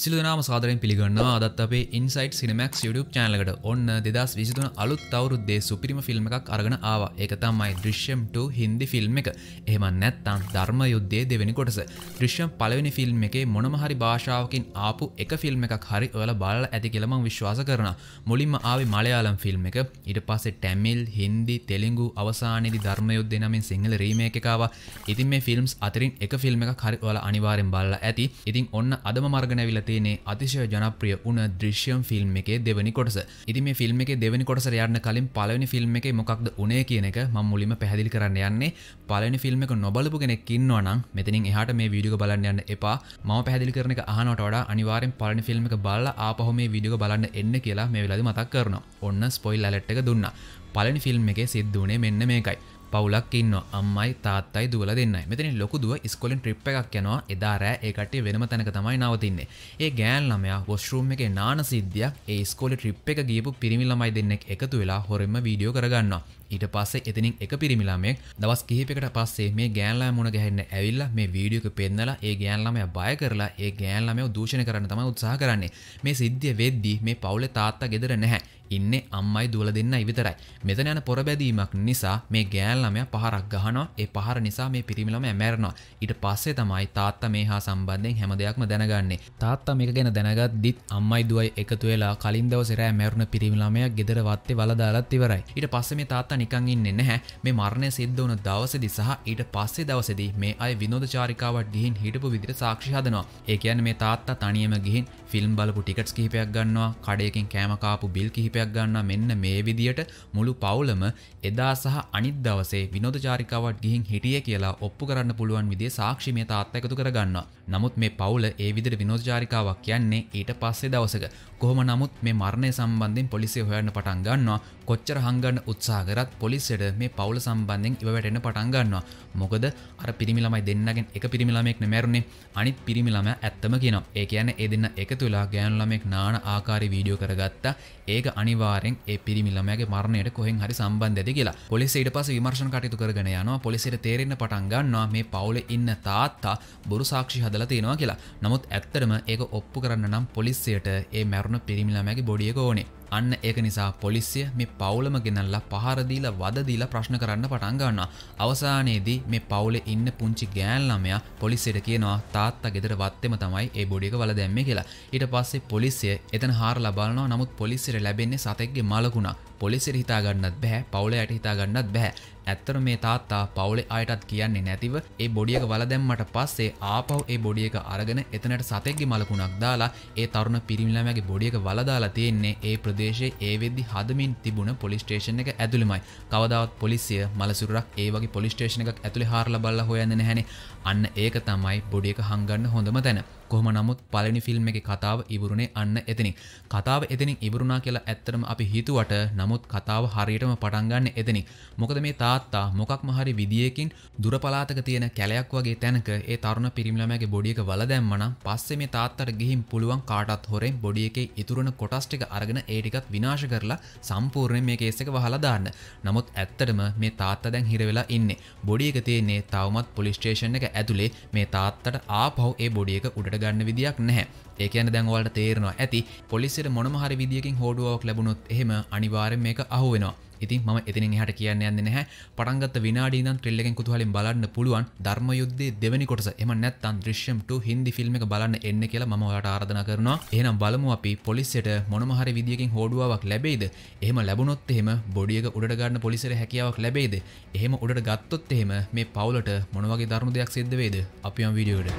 සිලදනාම සාදරෙන් පිළිගන්නවා අදත් අපේ ඉන්සයිට් සිනමක් YouTube චෑනලකට ඔන්න දෙදස් විසිතුන අලුත් අවුරුද්දේ සුපිරිම ෆිල්ම් එකක් අරගෙන ආවා එක තමයි දෘශ්‍යම් 2 හින්දි ෆිල්ම් එක එහෙම නැත්තම් ධර්ම යුද්ධයේ දෙවෙනි කොටස දෘශ්‍යම් පළවෙනි ෆිල්ම් එකේ මොනම හරි භාෂාවකින් ආපු එක ෆිල්ම් එකක් හරි ඔයාලා බලලා ඇති කියලා මම විශ්වාස කරනවා මුලින්ම ආවේ මලයාලම් ෆිල්ම් එක ඊට පස්සේ ටැමිල් හින්දි තෙලුගු අවසානයේදී ධර්ම යුද්ධය නමින් සිංහල රීමේක් එක ආවා ඉතින් මේ ෆිල්ම්ස් අතරින් එක ෆිල්ම් එකක් හරි ඔයාලා අනිවාර්යෙන් බලලා ඇති ඉතින් ඔන්න අදම මර්ග නැවිලා තියනේ අතිශය ජනප්‍රිය උන දෘශ්‍යම් ෆිල්ම් එකේ දෙවනි කොටස ඉති මේ ෆිල්ම් එක දෙවනි කොටස යන්න කලින් පලවනි ෆිල්ම් එක මොකක්ද උනේ කියන එක ම මුලිම පැහදිලි කරන්න යන්නේ පලනි ෆිල්ම් එක නොබලපු කෙනෙක්කින්නවනම් මෙතනින් එහට මේ විඩිය බලන්න යන්න එපා ම පැදිලි කරන අහනොට වඩා අනිවාරෙන් පලනි ෆිල්ම් එක බල්ල ආපහොම මේ විඩිය බලන්න එන්න කියලා මේ වෙලද මතක් කරනවා ඔන්න ස්පොයිල් ඇලට් එක දුන්න පලනි ෆිල්ම් එක සිද්ධනේ මෙන්න මේකයි පවුලක් ඉන්න අම්මයි තාත්තයි දුවල දෙන්න මෙතන ලොකුදුව ස්කොලින් ට්‍රිප් එකක් යනවා එදාරෑ ඒකට වෙනම තැනක තමයි නවතින්නේ ඒ ගෑන් ළමයා වොස්රූම් එක නාන සිද්ධියක් ඒ ස්කොලි ට්‍රිප් එක ගියපු පිරිමි ළමයි දෙන්නෙක් එකතු වෙලා හොරෙම වීඩියෝ කරගන්නවා ඊට පස්සේ එතනින් එක පිරිමිලාමෙක් දවස් කිහිපකට පස්සේ මේ ගෑන්ලා මුණ ගැහෙන්න ඇවිල්ලා මේ වීඩියෝක පෙන්නලා ඒ ගෑන්ලාමය බය කරලා ඒ ගෑන්ලාමය දූෂණ කරන්න තමයි උත්සාහ කරන්නේ මේ සිද්ධිය වෙද්දී මේ පවුලේ තාත්තා ගෙදර නැහැ ඉන්නේ අම්මයි දුවල දෙන්නයි විතරයි මෙතන යන පොරබැදීමක් නිසා මේ ගෑන්ලාමය පහරක් ගහනවා ඒ පහර නිසා මේ පිරිමිලාමය මැරෙනවා ඊට පස්සේ තමයි තාත්තා මේ හා සම්බන්ධයෙන් හැම දෙයක්ම දැනගන්නේ තාත්තා මේක ගැන දැනගත්දිත් අම්මයි දුවයි එකතු වෙලා කලින් දවසේ රෑ මැරුණ පිරිමිලාමයක් ගෙදර වත්තේ වලදාලත් ඉවරයි ඊට පස්සේ මේ තාත්තා නිකං ඉන්න නැහැ මේ මරණය සිද්ධ වුණු දවසදි සහ ඊට පස්සේ දවසදි මේ අය විනෝධ චාරිකාවට ගිහින් හිටපු විදිර සාක්ෂි හදනවා ඒ කියන්නේ මේ තාත්තා තනියම ගිහින් ෆිල්ම් බලපු ටිකට්ස් කිහිපයක් ගන්නවා කඩයකින් කෑමකාපු බිල් කිහිපයක් ගන්න මෙන්න මේ විදියට මුළු පවුලම එදා සහ අනිත් දවසේ විනෝද චාරිකාවට ගිහින් හිටිය කියලා ඔප්පු කරන්න පුළුවන් විදිේ සාක්ෂි මේ තාත්ත එකතු කරගන්න නමුත් මේ පවුල ඒ විදිට විනෝද චාරිකාවක් කියන්නේ ඊට පස්සේ දවසක කොහොම නමුත් මේ මරණය සම්බන්ධින් පොලිසිය හොයන්න පටන් ගන්නවා කොච්චර හංගන්න උත්සා කරත් පොලිසියට මේ පවුල සම්බන්ධෙන් ඉවැටෙන පටන් ගන්නවා මොකද අර පිරිමිළමයි දෙන්නගෙන් එක පිරිමිළමෙක් මැරුණේ අනිත් පිරිමිළම ඇත්තම කියනවා ඒ කියන ඒ දෙන්න එකතු තුලා ගෑනුලමෙක් නාන ආකාරි වීඩියෝ කරගත්තා ඒක අනිවාරෙන් ඒ පිරිමිල්ලමගේ මරණයට කොහෙන් හරි සම්බන්ධද කියලා පොලිස ඉට පස විමර්ශණ කටයුතු කරගෙන යනවා පොලිසිට තේරෙන්න පටන් ගන්නවා මේ පවුල ඉන්න තාත්තා බොරු සාක්ෂි හදලා තියෙනවා කියලා නමුත් ඇත්තටම ඒක ඔප්පු කරන්න නම් පොලිසියට ඒ මැරුණ පිරිමිලමගේ බොඩියක ඕනේ අන්න ඒක නිසා පොලිසිය මේ පවුලම ගෙනල්ලා පහරදීලා වදදීලා ප්‍රශ්න කරන්න පටන්ගන්න අවසානයේදී මේ පවුල ඉන්න පුංචි ගෑන්ලමයා පොලිසිට කියනවා තාත්තා ගෙදර වත්තෙම තමයි ඒ බොඩික වල දැම්ම කියලා ඊට පස්සේ පොලිසිය එතන හාර ලබලනවා නමුත් පොලිසිර ලැබෙන්නේ සතෙක්ගේ මලකුණා පොලිසිර හිතාගන්නත් බැහැ පවුලයට හිතාගන්නත් බැහැ ඇත්තර මේ තාත්තා පවුලේ අයටත් කියන්නේ නැතිව ඒ බොඩියක වල දැම්මට පස්සේ ආපව් ඒ බොඩියක අරගෙන එතනට සතෙක්ගේ මලකුණක් දාලා ඒ තරුණ පිරිමිළමගේ බොඩියක වලදාලා තියෙන්නේ ඒ ප්‍රදේශයේ ඒ වෙද්දි හදමින් තිබුණ පොලිස් ස්ටේෂන් එක ඇතුළෙමයි. කවදාවත් පොලිසිය මලසුරක් ඒ වගේ පොලිස් ස්ටේෂන් එකක් ඇතුළේ හාරලා බලලා හොයන්නේ නැහනේ. අන්න ඒක තමයි බොඩියක හංගන්න හොඳම තැන. කොහම නමුත් පලනි ෆිල්ම් එක කතාව ඉවරුණේ අන්න එතනින් කතාව එතනින් ඉවරුණා කියලා ඇත්තරම අපි හිතුවට නමුත් කතාව හරියටම පටන්ගන්න එතනින් මොකද මේ තාත්තා මොකක් මහරි විදිියකින් දුරපලාතක තියෙන කැලයක් වගේ තැනක ඒ තරුණ පිරිමිලමෑගේ බොඩියක වල දැම්මන පස්සේ මේ තාත්තට ගිහිම් පුළුවන් කාටත් හොරෙන් බොඩිය එකේ ඉතුරණ කොටස්ටික අරගෙන ඒටිකත් විනාශ කරලා සම්පූර්ණය මේ කේසක වහලදාන්න නමුත් ඇත්තටම මේ තාත්ත දැන් හිරවෙලා ඉන්න බොඩියක තියන්නේ තවමත් පොලිස්ටේෂන් එක ඇතුළේ මේ තාත්තට ආපහ් ඒ බොඩියක උඩට ගන්න විදික් නැහැ ඒකන දැන්වලට තේරනවා ඇති පොලිසිට මොනමහරි විදිියකින් හෝඩුවක් ලැබුණොත් එහෙම අනිවාරෙන් මේක අහුවෙනවා ඉතින් ම එතින හට කියන්න යන්න නැහැ පටන්ගත් විනාඩීන ්‍රල්ලෙන් කුතුහලින් බලන්න පුළුවන් ධර්ම යුද්ධේ දෙවැනි කොටස එම නැත්තන් දෘශ්‍යම්ට හින්දි ෆිල්ම් එක බලන්න එන්න කියලා මවට ආර්ධන කරනවා එහනම් බලමු අපි පොලිස්සට මොනමහරි විදිියකින් හෝඩුවක් ලැබේද එහම ලැබුණොත් එහෙම බොඩියක උඩගන්න පොලිසර හැකියාවක් ලැබේද එහෙම උඩට ගත්තොත් එහෙම මේ පවුලට මොනවගේ ධර්ම දෙයක් සිද්ධවේද අපියම් විඩියෝඩ.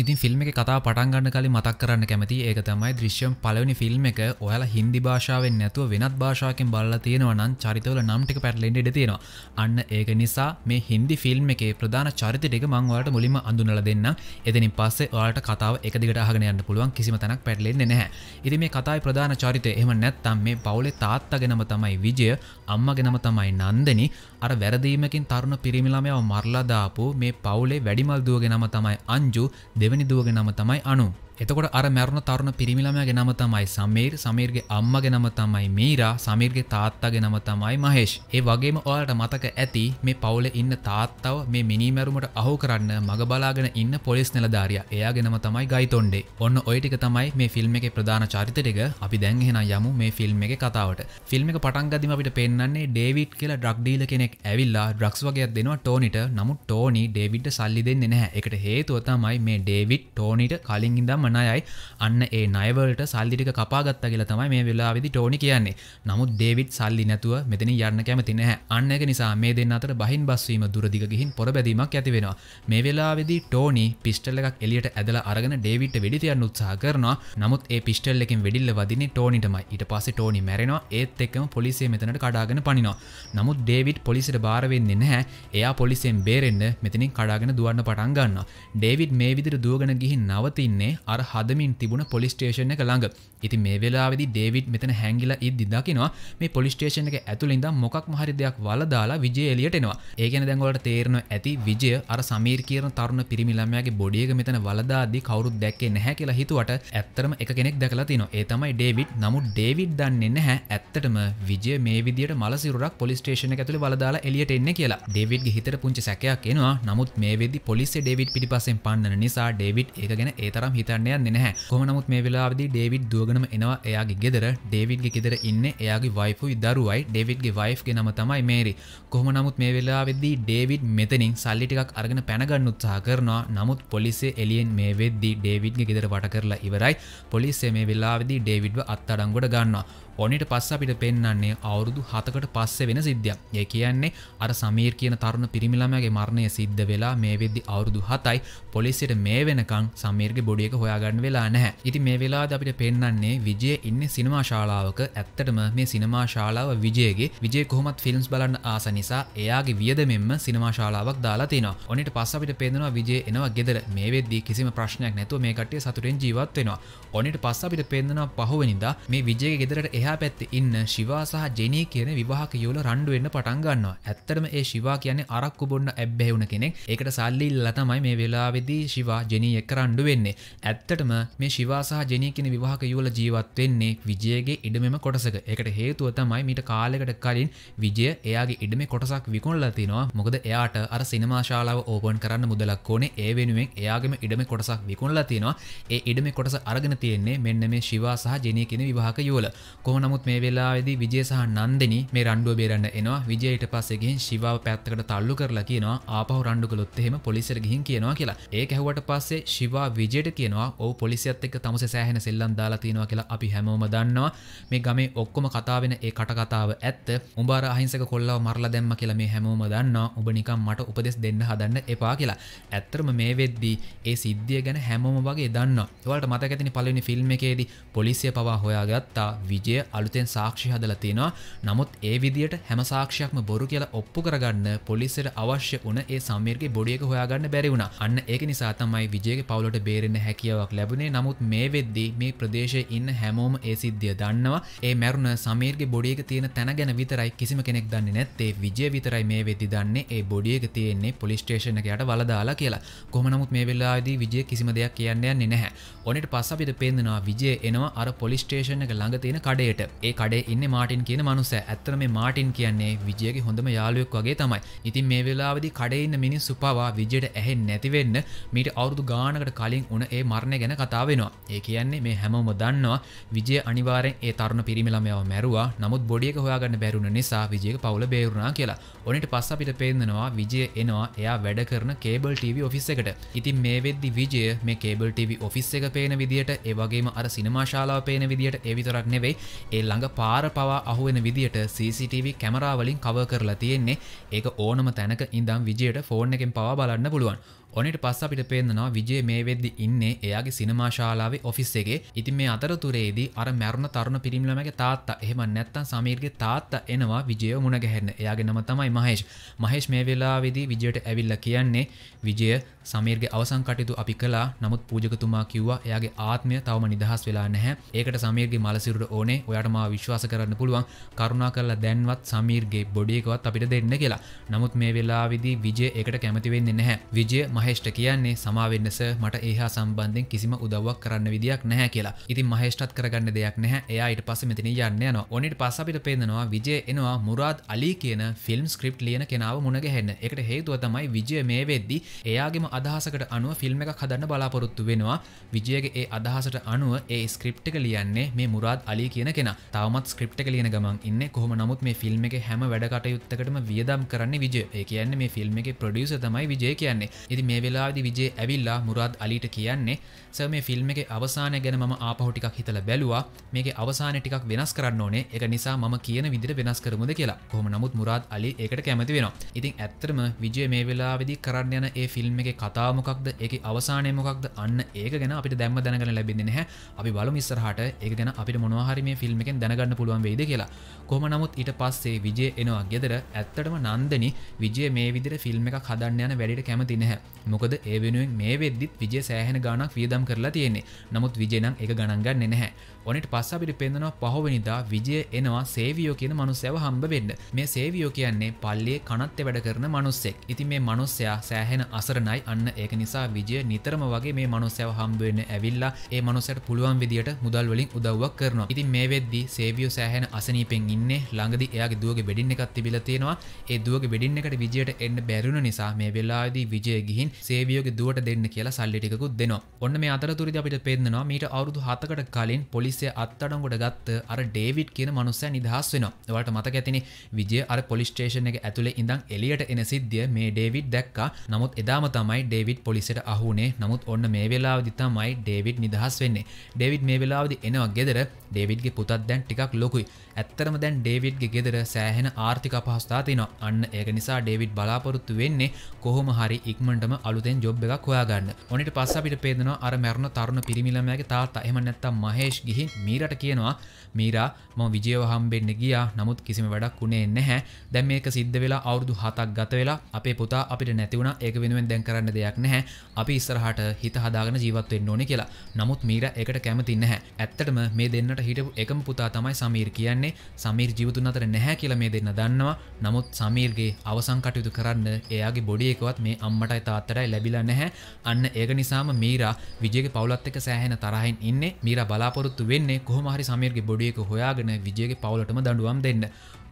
ඉතින් ෆිල්ම් එක කතා පටන්ගන්න කලින් මතක් කරන්න කැමති ඒක තමයි දෘශ්‍යම් පලවනි ෆිල්ම් එක ඔයාලා හින්දි භාෂාවෙන් නැතුව වෙනත් භාෂාවෙන් බලලා තියෙනවා නම් චරිතවල නම් ටික පැටලෙන්න ඉඩ තියෙනවා. අන්න ඒක නිසා මේ හින්දි ෆිල්ම් එකේ ප්‍රධාන චරිත ටික මම ඔයාලට මුලින්ම අඳුනලා දෙන්න. එතනින් පස්සේ ඔයාලට කතාව එක දිගට අහගෙන යන්න පුළුවන් කිසිම තැනක් පැටලෙන්නේ නැහැ. ඉතින් මේ කතාවේ ප්‍රධාන චරිතය එහෙම නැත්නම් මේ පවුලේ තාත්තගේ නම තමයි විජය, අම්මගේ නම තමයි නන්දනි. අර වැරදීමකින් තරුණ පිරිමි ළමයාව මරලා දාපු මේ පවුලේ වැඩිමල් දුවගේ නම තමයි අංජු. දෙ දෙවැනි දුවගේ නම තමයි අනු එතකොට අර මැරුණ තරුණ පිරිමිළමයාගේ නම තමයි සමීර් සමීර්ගේ අම්මගේ නම තමයි මීරා සමීර්ගේ තාත්තාගේ නම තමයි මහේෂ් ඒ වගේම ඔයාලට මතක ඇති මේ පවුලේ ඉන්න තාත්තව මේ මිනි මැරුමට අහු කරන්න මග බලාගෙන ඉන්න පොලිස් නිලධාරියා එයාගේ නම තමයි ගයිතොන්ඩේ ඔන්න ඔය ටික තමයි මේ ෆිල්ම් එකේ ප්‍රධාන චරිතටික අපි දැන් එහෙනම් යමු මේ ෆිල්ම් එක කතාවට ෆිල්ම් එක පටන් ගදිම අපිට පෙන්න්නේ ඩේවිඩ් කියලා ඩ්‍රක් ඩීල කෙනෙක් ඇවිල්ලා ඩ්‍රක්ස් වගේ දෙනවා ටෝනිට නමුත් ටෝනි ඩේවිඩ්ට සල්ලි දෙන්නේ නැහැ එකට හේතුව තමයි මේ ඩේවිඩ් ටෝනිට කලින් ඉඳන්ම හරිම නයයි අන්න ඒ නයවලට සල්ලිටික කපාගත්ත කියලා තමයි මේ වෙලා විදි ටෝනි කියන්නේ නමුත් ඩේවිඩ් සල්ලි නැතුව මෙතන යන්න කැමති නැහැ අන්න එක නිසා මේ දෙන්න අතර බහින් බස්වීම දුරදිග ගිහින් පොර බැදීමක් ඇති වෙනවා මේ වෙලාවේදී ටෝනි පිස්ටල් එකක් එලියට ඇදලා අරගෙන ඩේවිඩ්ට වෙඩි තියන්න උත්සාහ කරනවා නමුත් ඒ පිස්ටල් එකෙන් වෙඩිල්ල වදින්නේ ටෝනිටමයි ඊට පස්සේ ටෝනි මැරෙනවා ඒත් එක්කම පොලිසිය මෙතනට කඩාගෙන පනිනවා නමුත් ඩේවිඩ් පොලිසියට බාර වෙන්නේ නැහැ එයා පොලිසියෙන් බේරෙන්න මෙතනින් කඩාගෙන දුවන්න පටන් ගන්නවා ඩේවිඩ් මේ විදිහට දුවගෙන ගිහින් නවතින්නේ අර අර හදමින් තිබුණ පොලිස්ටේෂන එක ළඟ ඉති මේ වෙලාවෙදි ඩේවිඩ් මෙතන හැංගිලා ඉද්දි දකිනවා මේ පොලිස්ටේෂන එක ඇතුළින්ද මොකක් මහරි දෙයක් වලදාලා විජය එලියටෙනවා ඒකෙන දැන්වලට තේරෙන ඇති විජය අර සමීර් කියන තරුණ පිරිමිළමයාගේ බොඩියක මෙතන වලදාදී කවුරුත් දැක්කේ නැහැ කියලා හිතුවට ඇත්තටම එක කෙනෙක් දැකලා තිනවා ඒ තමයි ඩේවිඩ් නමුත් ඩේවිඩ් දන්නේ නැහැ ඇත්තටම විජය මේ විදියට මල සිරුරක් පොලිස් ස්ටේෂන් එක ඇතුළේ වලදාලා එලියට එන්නේ කියලා ඩේවිඩ්ගේ හිතට පුංචි සැකයක් එනවා නමුත් මේ වෙද්දි පොලිසිය ඩේවිඩ් පිටිපස්සෙන් පන්නන නිසා ඩේවිඩ් ඒක ගැන ඒ තරම් හිතන්න යන්නේ නැහැ කොහොම නමුත් මේ වෙලාවේදී ඩේවිඩ් දුව දුවගනම එනවා එයාගේ ගෙදර ඩේවිඩ්ගේ ෙදර ඉන්න එයාගේ වයිපු දරුවයි ඩෙවිඩ්ගේ වයිෆ්ගේ නම තමයි මේරි කොහම නමුත් මේ වෙලා වෙද්දී ඩේවිඩ් මෙතනින් සල්ලිටිකක් අරගෙන පැනගන්න උත්සා කරනවා නමුත් පොලිසේ එලියෙන් මේ වෙද්දී ඩේවිඩ්ගේ ගෙදර වට කරලා ඉවරයි පොලිස්සේ මේ වෙලාවෙදී ඩේවිඩ්ව අත්තඩංගොඩ ගන්නවා ඕනිට පස්ස අපිට පෙන්න්නේ අවුරුදු හතකට පස්ස වෙන සිද්ධිය ඒ කියන්නේ අර සමීර් කියන තරුණ පිරිමිළමගේ මරණය සිද්ධ වෙලා මේ වෙද්දි අවුරුදු හතයි පොලිසිට මේ වෙනකං සමීර්ග බොඩියක හොයාගන්න වෙලා නැහැ ඉති මේ වෙලාද අපිට පෙන්න්නේ විජය ඉන්න සිනමාශාලාවක ඇත්තටම මේ සිනමාශාලාව විජයගේ විජය කොහොමත් ෆිල්ම්ස් බලන්න ආස නිසා එයාගේ වියද මෙම සිනමාශාලාවක් දාලා තින ඕනිට පස්ස අපිට පෙන්නවා විජය එනවා ගෙදර මේ වෙද්දි කිසිම ප්‍රශ්නයක් නැතුව මේ කටේ සතුරෙන් ජීවත් වෙනවා ඕනිට පස්ස අපිට පෙන්දනවා පහුවනිදා මේ විජය ගෙදරට එහ එහා පැත්ති ඉන්න ශිවා සහ ජෙනී කියන විවාහක යෝල රණ්ඩුවෙන්න්න පටන්ගන්නවා ඇත්තරම ඒ ශිවා කියන්නේ අරක්කු බොන්න ඇබ්බැහුණ කෙනෙක් එකට සල්ලිල්ල තමයි මේ වෙලාවෙදී ශිවා ජනී එක රණ්ඩු වෙන්නේ ඇත්තටම මේ ශිවා සහ ජනී කියෙන විවාහක යෝල ජීවත් වෙන්නේ විජයගේ ඉඩමෙම කොටසක එකට හේතුව තමයි මීට කාලෙකට කලින් විජය එයාගේ ඉඩම කොටසක් විකොල්ලතිනවා මොකද එයාට අර සිනමාශාලාව ඕපන් කරන්න මුදලක් ඕනේ ඒ වෙනුවෙන් එයාගේම ඉඩම කොටසක් විකොල්ලතිනවා ඒ ඉඩම කොටස අරගෙන තියෙන්නේ මෙන්න මේ ශිවා සහ ජනය කෙන විවාහක යෝල කොහ නමුත් මේ වෙලාවෙදි විජය සහ නන්දෙනි මේ රණ්ඩුව බේරන්න එනවා විජයට පස්සෙගෙන් ශිවාව පැත්තකට තල්ලු කරලා කියනවා ආපහු රණ්ඩු කළොත් එහෙම පොලිසියට ගිහින් කියනවා කියලා. ඒ ඇහුවට පස්සේ ශිවා විජයට කියනවා "ඔව් පොලිසියත් එක්ක තමසේ සෑහෙන සෙල්ලම් දාලා තියෙනවා" කියලා අපි හැමෝම දන්නවා. මේ ගමේ ඔක්කොම කතා වෙන ඒ කට කතාව ඇත්ත. උඹ අර අහිංසක කොල්ලව මරලා දැම්ම කියලා මේ හැමෝම දන්නවා. උඹ නිකන් මට උපදෙස් දෙන්න හදන්න එපා කියලා. ඇත්තටම මේ වෙද්දී ඒ සිද්ධිය ගැන හැමෝම වගේ දන්නවා. ඔයාලට මතක ඇතිනේ පළවෙනි ෆිල්ම් එකේදී පොලිසිය පවා හොයාගත්තා විජය අලුතෙන් සාක්ෂි හදල තියෙනවා නමුත් ඒ විදියට හැම සාක්ෂයක්ම බොරු කියලා ඔප්පු කරගන්න පොලිසිට අවශ්‍ය වන ඒ සමීර්ගේ බොඩියක හොයාගන්න බැරිවුණ අන්න ඒක නිසා තමයි විජයගේ පවලට බේරෙන හැකියාවක් ලැබුණේ නමුත් මේ වෙද්දී මේ ප්‍රදේශය ඉන්න හැමෝම ඒ සිද්ධිය දන්නවා ඒ මැරුණ සමීර්ගේ බොඩියක තියෙන තැන ගැන විතරයි කිසිම කෙනෙක් දන්නේ නැත්තේ විජය විතරයි මේ වෙද්දි දන්නේ ඒ බොඩියක තියෙන්නේ පොලිස්ටේෂන එකට වලදාලා කියලා කොමනමුත් මේ වෙල්ලාදී විජය කිසිම දෙයක් කියන්න යන්නේ නැහැ ඕනට පස් අපිට පේදෙනවා විජය එනවා අර පොලිස්ටේෂන එක ළඟ තියෙන කඩේ කඩේට ඒ කඩේ ඉන්න මාටින් කියන මනුස ඇත්තර මේ මාටින් කියන්නේ විජයගේ හොඳම යාලුවෙක් වගේ තමයි ඉතින් මේ වෙලාවදි කඩේඉන්න මිනිස් සුපවා විජයට ඇහෙ නැතිවෙන්න මීට අවුදු ගානකට කලින් උන ඒ මරණය ගැන කතාවෙනවා ඒ කියන්නේ මේ හැමෝම දන්නවා විජය අනිවාරෙන් ඒ තරුණ පිරිමිලමයව මැරවා නමුත් බොඩියක හොයාගන්න බැරුණ නිසා විජයක පවුල බේරුණා කියලා ඔනට පස්ස අපිට පේදනවා විජය එනවා එයා වැඩ කරන කේබල් TV ඔෆිස් එකට ඉතින් මේ වෙද්දි විජය මේ කේබල් TV ඔෆිස් එක පේන විදිට ඒවගේම අර සිනමාශාලාව පේන විදිට එවිතරක් නෙවෙයි ඒ ළඟ පාර පවා අහුවෙන විදියට CCTV කැමරාවලින් කව කරලා තියෙන්නේ ඒක ඕනම තැනක ඉඳම් විජයට ෆෝර්න් එකෙන් පවා බලන්න පුළුවන් ඕනට පස්ස අපිට පේන්නවා විජය මේ වෙද්දි ඉන්නේ එයාගේ සිනමාශාලාවේ ඔෆිස්සගේ ඉතින් මේ අතරතුරේදී අර මැරුණ තරුණ පිරිමිලමගේ තාත්තා එහෙම නැත්තම් සමීර්ගේ තාත්තා එනවා විජය මුණගැහෙන්න එයාගේ නම තමයි මහේෂ් මහේෂ් මේ වෙලාවේදී විජයට ඇවිල්ලා කියන්නේ විජය සමීර්ගේ අවසන් කටයුතු අපි කළා නමුත් පූජකතුමා කිව්වා එයාගේ ආත්මය තවම නිදහස් වෙලා නැහැ. ඒකට සමීර්ගේ මලසිරුර ඕනේ. ඔයාට මාව විශ්වාස කරන්න පුළුවන්. කරුණා කරලා දැන්වත් සමීර්ගේ බොඩි එකවත් අපිට දෙන්න කියලා. නමුත් මේ වෙලාවේදී විජේ ඒකට කැමති වෙන්නේ නැහැ. විජේ මහ මහෙෂ්ට කියන්නේ සමාවෙන්නස මට ඒහා සම්බන්ධෙන් කිසිම උදවක් කරන්න විදියක් නැහැ කියලා ඉති මහේෂ්ටත් කරගන්න දෙයක් නැහැ එයායට පස මෙතින යන්න යන ඕනිට පසපිට පේදනවා විජය එනවා මුරාත් අලි කියන ෆිල්ම් ස්ක්‍රප් ලියන කෙනාව මුණගැහෙන්න එකට හේතුව තමයි විජය මේ වෙද්දි එයාගේම අදහසකට අනුව ෆිල්ම් එක හදන්න බලාපොරොත්තු වෙනවා විජයගේ ඒ අදහසට අනුව ඒ ස්ක්‍රප්ටක ලියන්නේ මේ මුරාත් අලි කියන කෙන තවමත් ස්ක්‍රප්ටක ලියන ගමන් ඉන්න කොහොම නමුත් මේ ෆිල්ම් එක හැම වැඩකටයුත්තකටම වියදම් කරන්න විජය ඒ කියන්නේ මේ ෆිල්ම් එක ප්‍රඩියස තමයි විජය කියන්නේ ඉති මේ වෙලාදි විජේ ඇවිල්ලා මුරාද අලිට කියන්නේ සර් මේ ෆිල්ම් එක අවසානය ගැන මම ආපහු ටිකක් හිතලා බැලුවා මේක අවසානය ටිකක් වෙනස් කරන්න ඕනේ ඒක නිසා මම කියන විදිහට වෙනස් කරමුද කියලා. කොහොම නමුත් මුරාද අලි ඒකට කැමති වෙනවා. ඉතින් ඇත්තටම විජේ මේ වෙලාවේදී කරන්න යන ඒ ෆිල්ම් එකේ කතාව මොකක්ද ඒකේ අවසානය මොකක්ද අන්න ඒක ගැන අපිට දැම්ම දැනගෙන ලැබෙන්නේ නැහැ. අපි බලමු ඉස්සරහට ඒක ගැන අපිට මොනවා හරි මේ ෆිල්ම් එකෙන් දැනගන්න පුළුවන් වෙයිද කියලා. කොහොම නමුත් ඊට පස්සේ විජය එනවා ගෙදර ඇත්තටම නන්දනි විජය මේ විදිර ෆිල්ම් එක හදන්න යන වැඩිට කැමති නැහැ මොකද ඒ වෙනුවෙන් මේ වෙද්දිත් විජය සෑහෙන ගානක් වියදම් කරලා තියෙන්නේ නමුත් විජයනම් එක ගණන්ගන්න නැහැ ඕනට පස්ස අපිට පෙන්දනවා පහවෙනිදා විජය එනවා සේවියෝ කියන මනුස්සැව හම්බ වෙන්න මේ සේවියෝ කියන්නේ පල්ලේ කනත්තේ වැඩ කරන මනුස්සෙක් ඉති මේ මනුස්සයා සෑහෙන අසරණයි අන්න ඒක නිසා විජය නිතරම වගේ මේ මනුස්සැව හම්බුවෙන්න ඇවිල්ලා ඒ මනුසට පුළුවන් විදිට මුදල් වලින් උදව්වක් කරනවා ඉතින් මේ වෙද්දි සේවියෝ සෑහෙන අසනීපෙන් ඉන්නේ ළඟදි එයාගේ දුවගේ බෙඩින් එකක් තිබිලා තියෙනවා ඒ දුවගේ බෙඩින් එකට විජයට එන්න බැරිුණ නිසා මේ වෙලාවේදී විජය ගිහින් සේවියෝගේ දුවට දෙන්න කියලා සල්ලි ටිකකුත් දෙනවා ඔන්න මේ අතරතුරදී අපිට පෙන්නනවා මීට අවුරුදු 7කට කලින් පොලි පොලිසිය අත්තඩංගොඩ ගත්ත අර ඩේවිඩ් කියන මනුස්සය නිදහස් වෙන වට මතක ඇතින විජය අර පොලිස්ටේෂන එක ඇතුළේ ඉඳං එලියට එන සිද්ධිය මේ ඩේවිඩ් දැක්ක නමුත් එදාම තමයි ඩේවිඩ් පොලිසිට අහුනේ නමුත් ඔන්න මේ වෙලාවදි තමයි ඩේවිඩ් නිදහස් වෙන්නේ ඩේවිඩ් මේ වෙලාවදි එනවා ගෙදර ඩේවිඩ්ගේ පුතත් දැන් ටිකක් ලොකුයි ඇත්තරම දැන් ඩේවිඩ්ගේ ගෙදර සෑහෙන ආර්ථික අපහස්ථා තියෙනවා අන්න ඒක නිසා ඩේවිඩ් බලාපොරොත්තු වෙන්නේ කොහොම හරි ඉක්මටම අලුතෙන් ජොබ් එකක් හොයාගන්න ඔනිට පස්සපිට පේදනවා අර මැරුණ තරුණ පිරිමිලමයාගේ තාත් එහෙම නැත්තම් මහේෂ් ගිහි ගිහින් මීරට කියනවා මීරා ම විජයව හම්බෙන්න්න ගියා නමුත් කිසිම වැඩක් වුණේ නැහැ දැම් මේක සිද්ධ වෙලා අවුදු හතක් ගත වෙලා අපේ පුතා අපිට නැතිවුණ ඒක වෙනුවෙන් දැන් කරන්න දෙයක් නැහැ අපි ඉස්සරහට හිත හදාගෙන ජීවත්වෙන් ඕන කියලා නමුත් මීර එකට කැමති නැහැ ඇත්තටම මේ දෙන්නට හිටපු එකම පුතා තමයි සමීර් කියන්නේ සමීර් ජීවතුන් අතර නැහැ කියලා මේ දෙන්න දන්නවා නමුත් සමීර්ගේ අවසං කටයුතු කරන්න එයාගේ බොඩියකවත් මේ අම්මටයි තාත්තටයි ලැබිලා නැහැ අන්න ඒක නිසාම මීරා විජයගේ පවුලත් එක සෑහෙන තරහින් ඉන්නේ මීර බලාපොරොත්තු වෙන්නේ කොහමහරි සමයගේ බොඩියක හොයාගෙන විජයගේ පවලටම දඩුවම් දෙන්න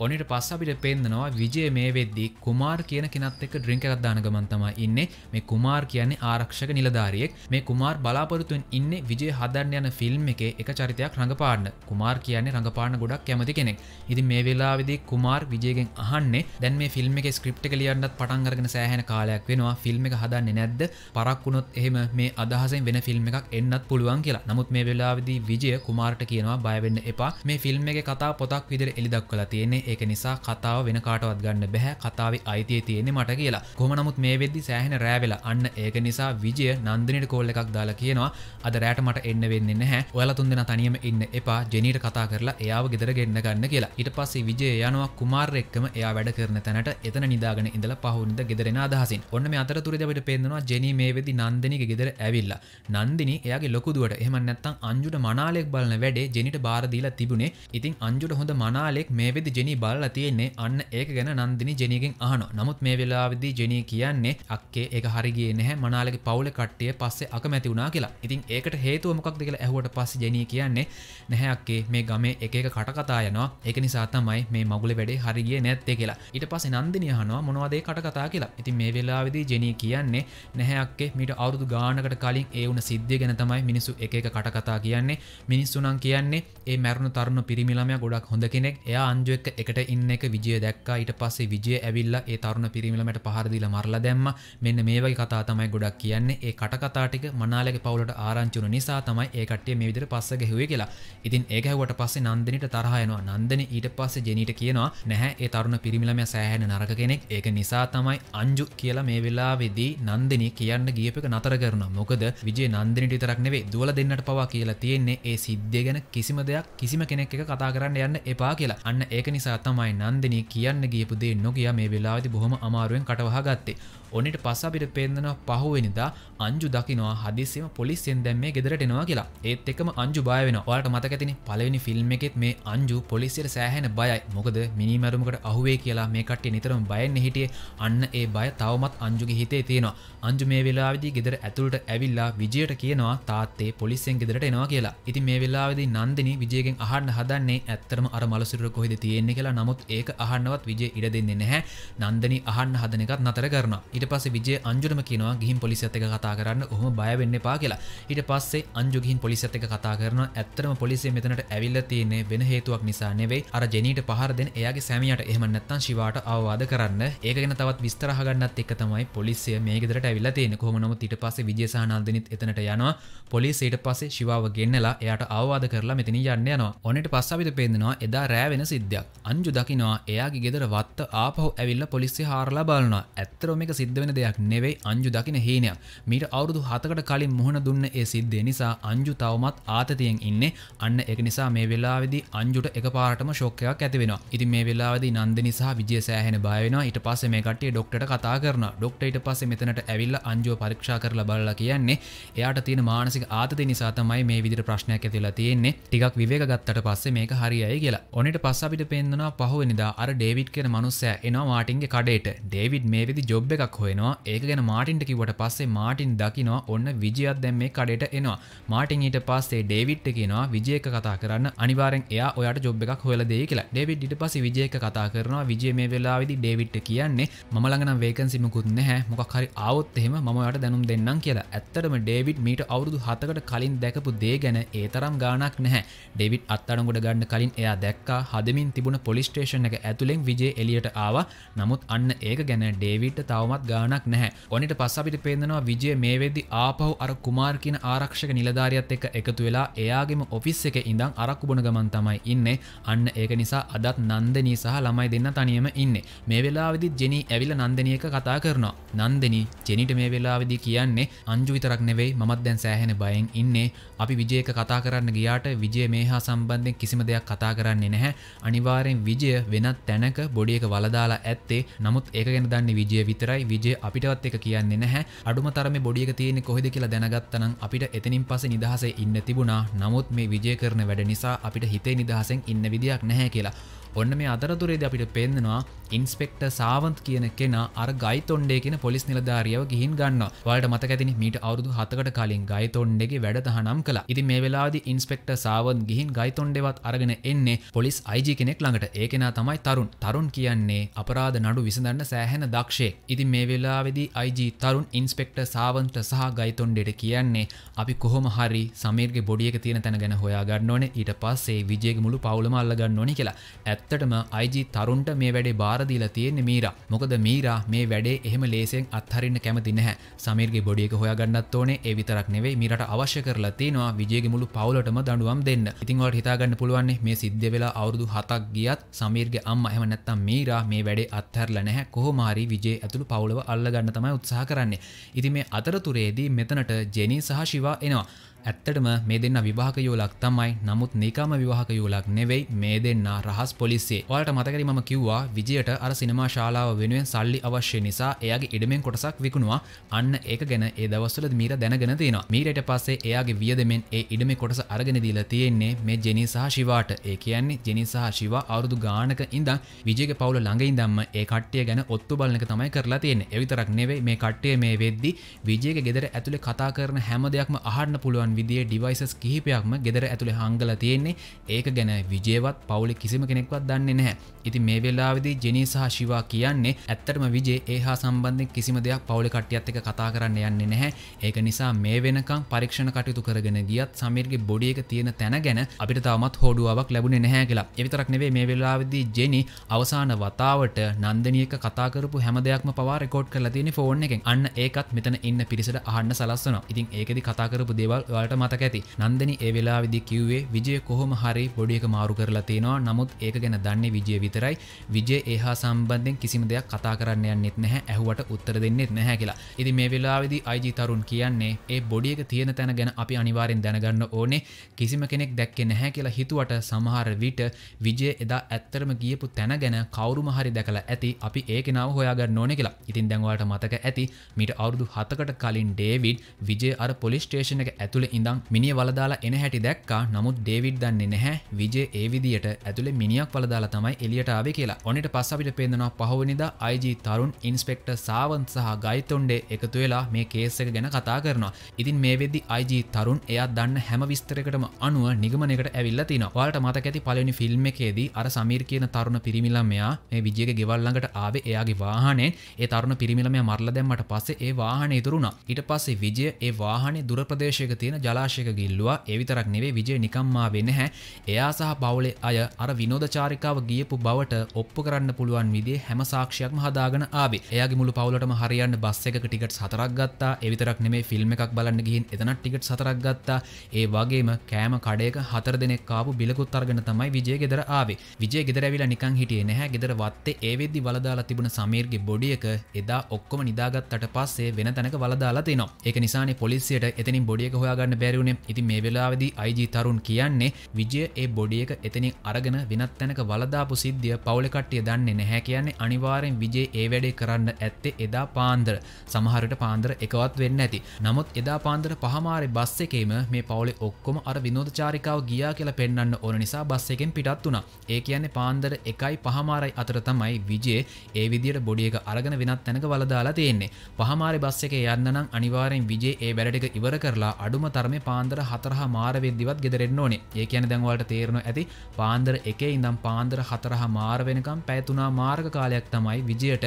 ඔනිට පස්ස අපිට පෙන්දනවා විජය මේ වෙද්දී කුමාර් කියන කෙනත් එක ඩ්‍රිංක එකත්දාන ගමන් තමයි ඉන්න මේ කුමාර් කියන්නේ ආරක්ෂක නිලධාරියෙක් මේ කුමාර් බලාපොරතුන් ඉන්න විජය හදන්න යන ෆිල්ම් එක එක චරිතයක් රඟපාන්න කුමාර් කියන්නේ රඟපාන්න ගොඩක් කැමති කෙනෙක් ඉතින් මේ වෙලාවිදි කුමාර් විජයගෙන් අහන්නේ දැන් මේ ෆිල්ම් එක ස්ක්‍රප්ට කලියන්නත් පටන්ගරගෙන සෑහන කාලයක් වෙනවා ෆිල්ම් එක හදන්නේ නැද්ද පරක්වුණොත් එහෙම මේ අදහසෙන් වෙන ෆිල්ම් එකක් එන්නත් පුළුවන් කියලා නමුත් මේ වෙලාවිදි විජය කුමාර්ට කියනවා බයවෙන්න එපා මේ ෆිල්ම් එක කතා පොතක් විදිර එලිදක් කලා තියෙන්නේ ඒක නිසා කතාව වෙන කාටවත් ගන්න බැහැ කතාව අයිතිය තියෙන්නේ මට කියලා කොමනමුත් මේ වෙද්දි සෑහෙන රෑවෙලා අන්න ඒක නිසා විජය නන්දනට කෝල්ල එකක් දාලා කියනවා අද රෑට මට එන්න වෙන්න නැහැ ඔයාල තුන්දෙන තනියම ඉන්න එපා ජනීට කතා කරලා එයාව ගෙදර ගෙන්න්න ගන්න කියලා ඉට පස්සේ විජය යනවා කුමාර් එක්කම එයා වැඩ කරන තැනට එතන නිදාගෙන ඉඳලා පහුනිද ගෙදරෙන අදහසින් ඔන්න මේ අතරතුරදවට පෙන්නවා ජනී මේ වෙදි නන්දනක ගෙදර ඇවිල්ලා නන්දිනි එයාගේ ලොකුදුවට එහම නැත්තං අංජුට මනාලෙක් බලන වැඩේ ජනිට බාරදීලා තිබුණේ ඉතින් අංජුට හොඳ මනාලෙක් මේ වෙදි ජනී බල්ල තියෙන්නේ අන්න ඒක ගැන නන්දිනි ජනීගෙන් අහන නමුත් මේ වෙලාවිදි ජනී කියන්නේ අක්කේ ඒක හරිගේ නැහැ මනාලගේ පවුල කට්ටිය පස්සේ අකමැති වුණා කියලා ඉතින් ඒකට හේතුව මොකක්ද කියලා ඇහුවට පස්සේ ජනී කියන්නේ නැහැ අක්කේ මේ ගමේ එක එක කටකතා යනවා ඒක නිසා තමයි මේ මගුල වැඩේ හරිගියේ නැත්තේ කියලා ඊට පස්සේ නන්දිනි අහනවා මොනවද ඒ කටකතා කියලා ඉතින් මේ වෙලාවේදී ජෙනී කියන්නේ නැහැ අක්කේ මීට අවුරුදු ගානකට කලින් ඒ වුණ සිද්ධිය ගැන තමයි මිනිස්සු එක එක කටකතා කියන්නේ මිනිස්සු නම් කියන්නේ ඒ මැරුණු තරුණ පිරිමි ළමයා ගොඩක් හොඳ කෙනෙක් එයා අංජු එක්ක එකට ඉන්න එක විජය දැක්කා ඊට පස්සේ විජය ඇවිල්ලා ඒ තරුණ පිරිමිලමට පහර දීලා මරලා දැම්මා මෙන්න මේ වගේ කතා තමයි ගොඩක් කියන්නේ ඒ කටකතා ටික මනාලගේ පවුලට ආරංචි වුණ නිසා තමයි ඒ කට්ටිය මේ විදිහට පස්ස ගැහුවේ කියලා ඉතින් ඒක ඇහුවට පස්සේ නන්දිනිට තරහ යනවා නන්දිනි ඊට පස්සේ ජෙනීට කියනවා නැහැ ඒ තරුණ පිරිමිලමයා සෑහෙන නරක කෙනෙක් ඒක නිසා තමයි අංජු කියලා මේ වෙලාවේදී නන්දිනි කියන්න ගියප එක නතර කරනවා මොකද විජය නන්දිනිට විතරක් නෙවෙයි දුවලා දෙන්නට පවා කියලා තියෙන්නේ ඒ සිද්ධිය ගැන කිසිම දෙයක් කිසිම කෙනෙක් එක කතා කරන්න යන්න එපා කියලා අන්න ඒක නිසා එයා තමයි නන්දනී කියන්න ගියපු දේ නොකිය මේ වෙලාවේදී බොහොම අමාරුවෙන් කටවහ ගත්තේ. ඔනිට පස්ස අපිට පේන්නනවා පහුවෙනිදා අංජු දකිනවා හදිස්සියම පොලිසියෙන් දැන් මේ ගෙදරට එනවා කියලා. ඒත් එක්කම අංජු බය වෙනවා. ඔයාලට මතක ඇතිනේ පළවෙනි ෆිල්ම් එකෙත් මේ අංජු පොලිසියට සෑහෙන බයයි. මොකද මිනි මරුමකට අහුවේ කියලා මේ කට්ටිය නිතරම බයෙන් හිටියේ. අන්න ඒ බය තවමත් අංජුගේ හිතේ තියෙනවා. අංජු මේ වෙලාවේදී ගෙදර ඇතුළට ඇවිල්ලා විජයට කියනවා තාත්තේ පොලිසියෙන් ගෙදරට එනවා කියලා. ඉතින් මේ වෙලාවේදී නන්දිනී විජයගෙන් අහන්න හදන්නේ ඇත්තටම අර මලසිරුර කොහෙද තියෙන්නේ කියලා. කියලා නමුත් ඒක අහන්නවත් විජේ ඉඩ දෙන්නේ නැහැ නන්දනී අහන්න හදන එකත් නතර කරනවා ඊට පස්සේ විජේ අංජුරම කියනවා ගිහින් පොලිසියත් එක්ක කතා කරන්න ඔහොම බය වෙන්න එපා කියලා ඊට පස්සේ අංජු ගිහින් පොලිසියත් එක්ක කතා කරනවා ඇත්තටම පොලිසිය මෙතනට ඇවිල්ලා තියෙන්නේ වෙන හේතුවක් නිසා නෙවෙයි අර ජෙනීට පහර දෙන එයාගේ සැමියාට එහෙම නැත්නම් ශිවාට අවවාද කරන්න ඒක ගැන තවත් විස්තර අහගන්නත් එක්ක තමයි පොලිසිය මේ ගෙදරට ඇවිල්ලා තියෙන්නේ කොහොම නමුත් ඊට පස්සේ විජේ සහ නන්දනීත් එතනට යනවා පොලිසියට පස්සේ ශිවාව ගෙන්නලා එයාට අවවාද කරලා මෙතන යන්න යනවා ඔන්නට පස්සවිද පේදෙනවා එදා රෑවෙන සිද්ධියක් අනි අංජු දකිනවා එයාගේ ගෙදර වත්ත ආපහු ඇවිල්ල පොලිසි හාරලා බලනවා ඇත්තරම එක සිද්ධ වෙන දෙයක් නෙවෙයි අංජු දකින හීනයක් මීට අවුරුදු හතකට කලින් මුහුණ දුන්න ඒ සිද්ධිය නිසා අංජු තවමත් ආතතියෙන් ඉන්නේ අන්න එක නිසා මේ වෙලාවේදී අංජුට එකපාරටම ෂොක් එකක් ඇති වෙනවා. ඉතින් මේ වෙලාවේදී නන්දිනි සහ විජය සෑහෙන බය වෙනවා. ඊට පස්සේ මේ කට්ටිය ඩොක්ටර්ට කතා කරනවා. ඩොක්ටර් ඊට පස්සේ මෙතනට ඇවිල්ලා අංජුව පරීක්ෂා කරලා බලලා කියන්නේ එයාට තියෙන මානසික ආතතිය නිසා තමයි මේ විදිහට ප්‍රශ්නයක් ඇති වෙලා තියෙන්නේ. ටිකක් විවේක ගත්තට පස්සේ මේක හරියයි කියලා. ඔනිට පස්ස අපිට පේන්න හඳුනා පහුවනිදා අර ඩේවිඩ් කියෙන මනුස්සය එනවා මාටින්ගේ කඩේට ඩේවිඩ් මේ විදි ජොබ් එකක් හොයනවා ඒක ගැන මාටින්ට කිවට පස්සේ මාටින් දකිනවා ඔන්න විජියත් දැම් මේ කඩට එනවා මාටින් ඊට පස්සේ ඩේවිට් කියනවා විජයක කතා කරන්න අනිවාරෙන් එයා ඔයාට ජොබ් එකක් හොලදේ කියලා ඩේවිඩ් ඉට පස විජයක කතා කරනවා විජය මේ වෙලා විදි ඩේවිට් කියන්නේ මළඟන වේකන්සිමකුත් නැහැ මොකක් හරි අවුත් එහෙම මමයට දැනුම් දෙන්නම් කියලා ඇත්තටම ඩේවිඩ් මීට අවුරුදු හතකට කලින් දැකපු දේ ගැන ඒ තරම් ගානක් නැහැ ඩෙවිට් අත්තඩගොඩ ගන්න කලින් එයා දැක්කා හදමින් තිබුණ පොලිස්ටේෂන එක ඇතුළෙන් විජේ එලියට ආව නමුත් අන්න ඒක ගැන ඩේවිට තවමත් ගානක් නැහැ ඔනිට පස්සපිට පේදනවා විජය මේ වෙද්දි ආපහු අර කුමාර් කියන ආරක්ෂක නිලධාරියත් එක එකතු වෙලා එයාගේම ඔෆිස් එක ඉඳං අරක්කුබන ගමන් තමයි ඉන්නේ අන්න ඒක නිසා අදත් නන්දනී සහ ළමයි දෙන්න තනියම ඉන්නේ මේ වෙලාවිදි ජෙනී ඇවිල නන්දනියක කතා කරනවා නන්දනී ජෙනිට මේ වෙලාවිදි කියන්නේ අංජු විතරක් නෙවෙයි මත් දැන් සෑහෙන බයෙන් ඉන්නේ අපි විජයක කතා කරන්න ගියාට විජය මේ හා සම්බන්ධෙන් කිසිම දෙයක් කතා කරන්නේ නැහැ අනිවාරෙන් දැන් විජය වෙනත් තැනක බොඩියක වලදාලා ඇත්තේ නමුත් ඒක ගැන දන්නේ විජය විතරයි විජය අපිටවත් එක කියන්නේ නැහැ අඩුම තරමේ බොඩියක තියෙන්නේ කොහෙද කියලා දැනගත්තනම් අපිට එතනින් පස්සේ නිදහසේ ඉන්න තිබුණා නමුත් මේ විජය කරන වැඩ නිසා අපිට හිතේ නිදහසෙන් ඉන්න විදියක් නැහැ කියලා ඔන්න මේ අතරතුරේද අපිට පෙන්න්නවා ඉන්ස්පෙක්ට සාවන්ත් කියන කෙන අර ගයිතොන්්ඩේ කියෙන පොලිස් නිලධාරියව ගිහින් ගන්න වලට මතකැතින මීට අවුදු හතකට කලින් ගයිතොන්්ඩගේ වැඩතහනම් කළ ඉති මේ වෙලාදි ඉන්ස්පෙක්ට සාවන් ගිහින් ගයිතොන්ඩෙවත් අරගෙන එන්නේ පොලිස් අයිජි කෙනෙක් ළඟට ඒකෙන තමයි තරුන් තරුන් කියන්නේ අපරාධ නඩු විසඳන්න සෑහැන දක්ෂේ ඉති මේ වෙලාවෙදි අයිජ තරුන් ඉන්ස්පෙක්ට සාවන්ට සහ ගයිතොන්ඩෙට කියන්නේ අපි කොහොම හරි සමීර්ගේ බොඩියක තියෙන තැන ගැන හොයා ගන්න ඕනේ ඊට පස්සේ විජයගේ මුළු පවුලම අල්ලගන්න ඕනි කියලා ඇත්ත ඇත්තටම අයිජි තරුන්ට මේ වැඩේ බාරදීල තියෙන්නේ මීරා මොකද මීරා මේ වැඩේ එහෙම ලේසියෙන් අත්හරින්න කැමති නැහැ සමීර්ගේ බොඩියක හොයාගන්නත් ඕනේ ඒ විතරක් නෙවෙයි මීරාට අවශ්‍ය කරලා තියෙනවා විජයගේ මුළු පවුලටම දඬුවම් දෙන්න ඉතින් ඔයාලට හිතාගන්න පුළුවන් මේ සිද්ධ වෙලා අවුරුදු 7ක් ගියත් සමීර්ගේ අම්මා එහෙම නැත්නම් මීරා මේ වැඩේ අත්හැරලා නැහැ කොහොම හරි විජේ ඇතුළු පවුලව අල්ලගන්න තමයි උත්සාහ කරන්නේ ඉතින් මේ අතරතුරේදී මෙතනට ජෙනී සහ ශිවා එනවා ඇත්තටම මේ දෙන්න විවාහක යෝලක් තමයි නමුත් නිකම විවාහක යෝලක් නෙවෙයි මේ දෙන්න රහස් පොලිසිේ ඔයාලට මතකරි මම කිව්වා විජයට අර සිනමා ශාලාව වෙනුවෙන් සල්ලි අවශ්‍ය නිසා එයාගේ ඉඩමෙන් කොටසක් විකුණවා අන්න ඒක ගැන ඒ දවස්සල මීර දැනගෙන තියෙන මීරයට පස්සේ එයාගේ වියදමෙන් ඒ ඉඩම කොටස අරගෙන දීලා තියෙන්නේ මේ ජෙනී සහ ශිවාට ඒ කියන්නේ ජෙනී සහ ශිවා අවුරුදු ගානක ඉඳන් විජයගේ පවුල ළඟයින් දම්ම ඒ කට්ටිය ගැන ඔත්තු බලනක තමයි කරලා තියෙන්නේ එවිතරක් නෙවෙයි මේ කට්ටිය මේ වෙද්දි විජයගේ ගෙදර ඇතුලේ කතා කරන හැම දෙයක්ම අහන්න පුළුවන් විදිිය ඩිවයිසස් කිහිපයක්ම ගෙදර ඇතුළ හංගල තියෙන්නේ ඒක ගැන විජේවත් පවුලි කිසිම කෙනෙක්වත් දන්නේ නැහැ ඉති මේ වෙල්ලාවිදි ජනී සහ ශිවා කියන්නේ ඇත්තරම විජේ ඒ හා සම්බන්ධ කිසිම දෙයක් පවුලි කටියත් එක කතා කරන්න යන්නේ නැහැ ඒක නිසා මේ වෙනකම් පරීක්ෂණ කටයුතු කරගෙන ගියත් සමීර්ගේ බොඩියක තියෙන තැන ගැන අපිට තවමත් හෝඩුවක් ලැබුණේ නැහැ කියලා එවිතරක් නෙවේ මේ වෙල්ලාවිදි ජෙනි අවසාන වතාවට නන්දනියක කතාකරපු හැම දෙයක්ම පවා රෙකෝඩ් කරලා තියෙන ෆෝන් එකෙන් අන්න ඒකත් මෙතන ඉන්න පිරිසට අහන්න සලස්සනවා ඉතින් ඒකෙදි කතාකරපු දේවල් ඔයාලට මතක ඇති නන්දනි ඒ වෙලා විදි කිව්වේ විජය කොහොම හරි බොඩියක මාරු කරලා තියෙනවා නමුත් ඒක ගැන දන්නේ විජය විතරයි විජය ඒහා සම්බන්ධෙන් කිසිම දෙයක් කතා කරන්න යන්නෙත් නැහැ ඇහුවට උත්තර දෙන්නෙත් නැහැ කියලා ඉති මේ වෙලාවෙදි අයිජි තරුන් කියන්නේ ඒ බොඩියක තියෙන තැන ගැන අපි අනිවාරෙන් දැනගන්න ඕනේ කිසිම කෙනෙක් දැක්කෙ නැහැ කියලා හිතුවට සමහර විට විජය එදා ඇත්තරම ගියපු තැන ගැන කවරුම හරි දැකලා ඇති අපි ඒකෙනාව හොයාගන්න ඕන කියලා ඉතින් දැන්වාට මතක ඇති මිට අවුරුදු හතකට කලින් ඩේවිඩ් විජය අර පොලිස්ටේෂන එක ඇතුළ ඉඳං මිනි වලදාලා එන හැටි දැක්කා නමුත් ඩේවිඩ් දන්නේ නැහැ විජේ ඒ විදියට ඇතුළ මිනිියක් වලදාලා තමයි එලියටාව කියලා ඔනිට පස් අපිට පේදනවා පහවනිදා අයිජ තරුන් ඉන්ස්පෙක්ට සාවන් සහ ගයිතොන්්ඩේ එකතු වෙලා මේ කේසක ගැන කතා කරනවා ඉතින් මේ වෙදදි අයිජ තරුන් එයා දන්න හැම විස්තරකටම අනුව නිගමනකට ඇවිල්ල තින වාලට මතක ඇති පලනි ෆිල්ම් එකේදී අර සමීර් කියන තරුණ පිරිමිලා මෙයා මේ විජියක ගෙවල්ලඟට ආවේ එයාගේ වාහනෙන් ඒ තරුණ පිරිමිලමය මරල දැම්මට පස්සේ ඒ වාහන ඉතුරුණා ඊට පස්සේ විජය ඒ වාහනේ දුරප්‍රදේශයක තියෙන තියෙන ජලාශයක ගිල්ලවා එවිතරක් නෙවේ විජය නිකම්මා වෙන්න හැ එයා සහ පවුලේ අය අර විනෝද චාරිකාව ගියපු බවට ඔප්පු කරන්න පුළුවන් විදේ හැම සාක්ෂයක්ම හදාගෙන ආබේ එයාගේ මුළු පවුලටම හරියන්න බස් එක ටිකට සතරක් ගත්තා එවිතරක් නෙමේ ෆිල්ම් එකක් බලන්න ගිහින් එතන ටිකට සතරක් ගත්තා ඒ වගේම කෑම කඩයක හතර දෙනෙක් ආපු බිලකුත් අරගෙන තමයි විජය ගෙදර ආවේ විජය ගෙදර ඇවිල්ලා නිකන් හිටියේ නැහැ ගෙදර වත්තේ ඒ වෙද්දි වලදාලා තිබුණ සමීර්ගේ බොඩියක එදා ඔක්කොම නිදාගත්තට පස්සේ වෙන තැනක වලදාලා තිනවා ඒක නිසානේ පොලිසියට එතනින් බොඩියක හොයාගන්න කරන්න බැරිවුණේ ඉති මේ වෙලාවෙදි අයිජී තරුන් කියන්නේ විජය ඒ බොඩියක එතනින් අරගෙන වෙනත් තැනක වලදාපු සිද්ධිය පවුලකට්ටිය දන්නේ නැහැ කියන්නේ අනිවාරෙන් විජේ ඒ වැඩේ කරන්න ඇත්තේ එදා පාන්දර සමහරට පාන්දර එකවත් වෙන්න ඇති නමුත් එදා පාන්දර පහමාරි බස් එකේම මේ පවුලේ ඔක්කොම අර විනෝධචාරිකාව ගියා කියලා පෙන්වන්න ඕන නිසා බස් එකෙන් පිටත් වුණා ඒ කියන්නේ පාන්දර එකයි පහමාරයි අතර තමයි විජේ ඒ විදියට බොඩිය එක අරගෙන වෙනත් තැනක වලදාලා තියෙන්නේ පහමාරි බස් එකේ යන්න නම් අනිවාරෙන් විජේ ඒ වැඩටික ඉවර කරලා අඩුම තරම පාන්දර හතරහ මාරවෙදදිවත් ගෙදරෙන්න්න ඕනේ ඒ කියන දැන්වලට තේරන ඇති පාන්දර එකේ ඉඳම් පාන්දර හතරහ මාරවෙනකම් පැතුනා මාර්ග කාලයක් තමයි විජයට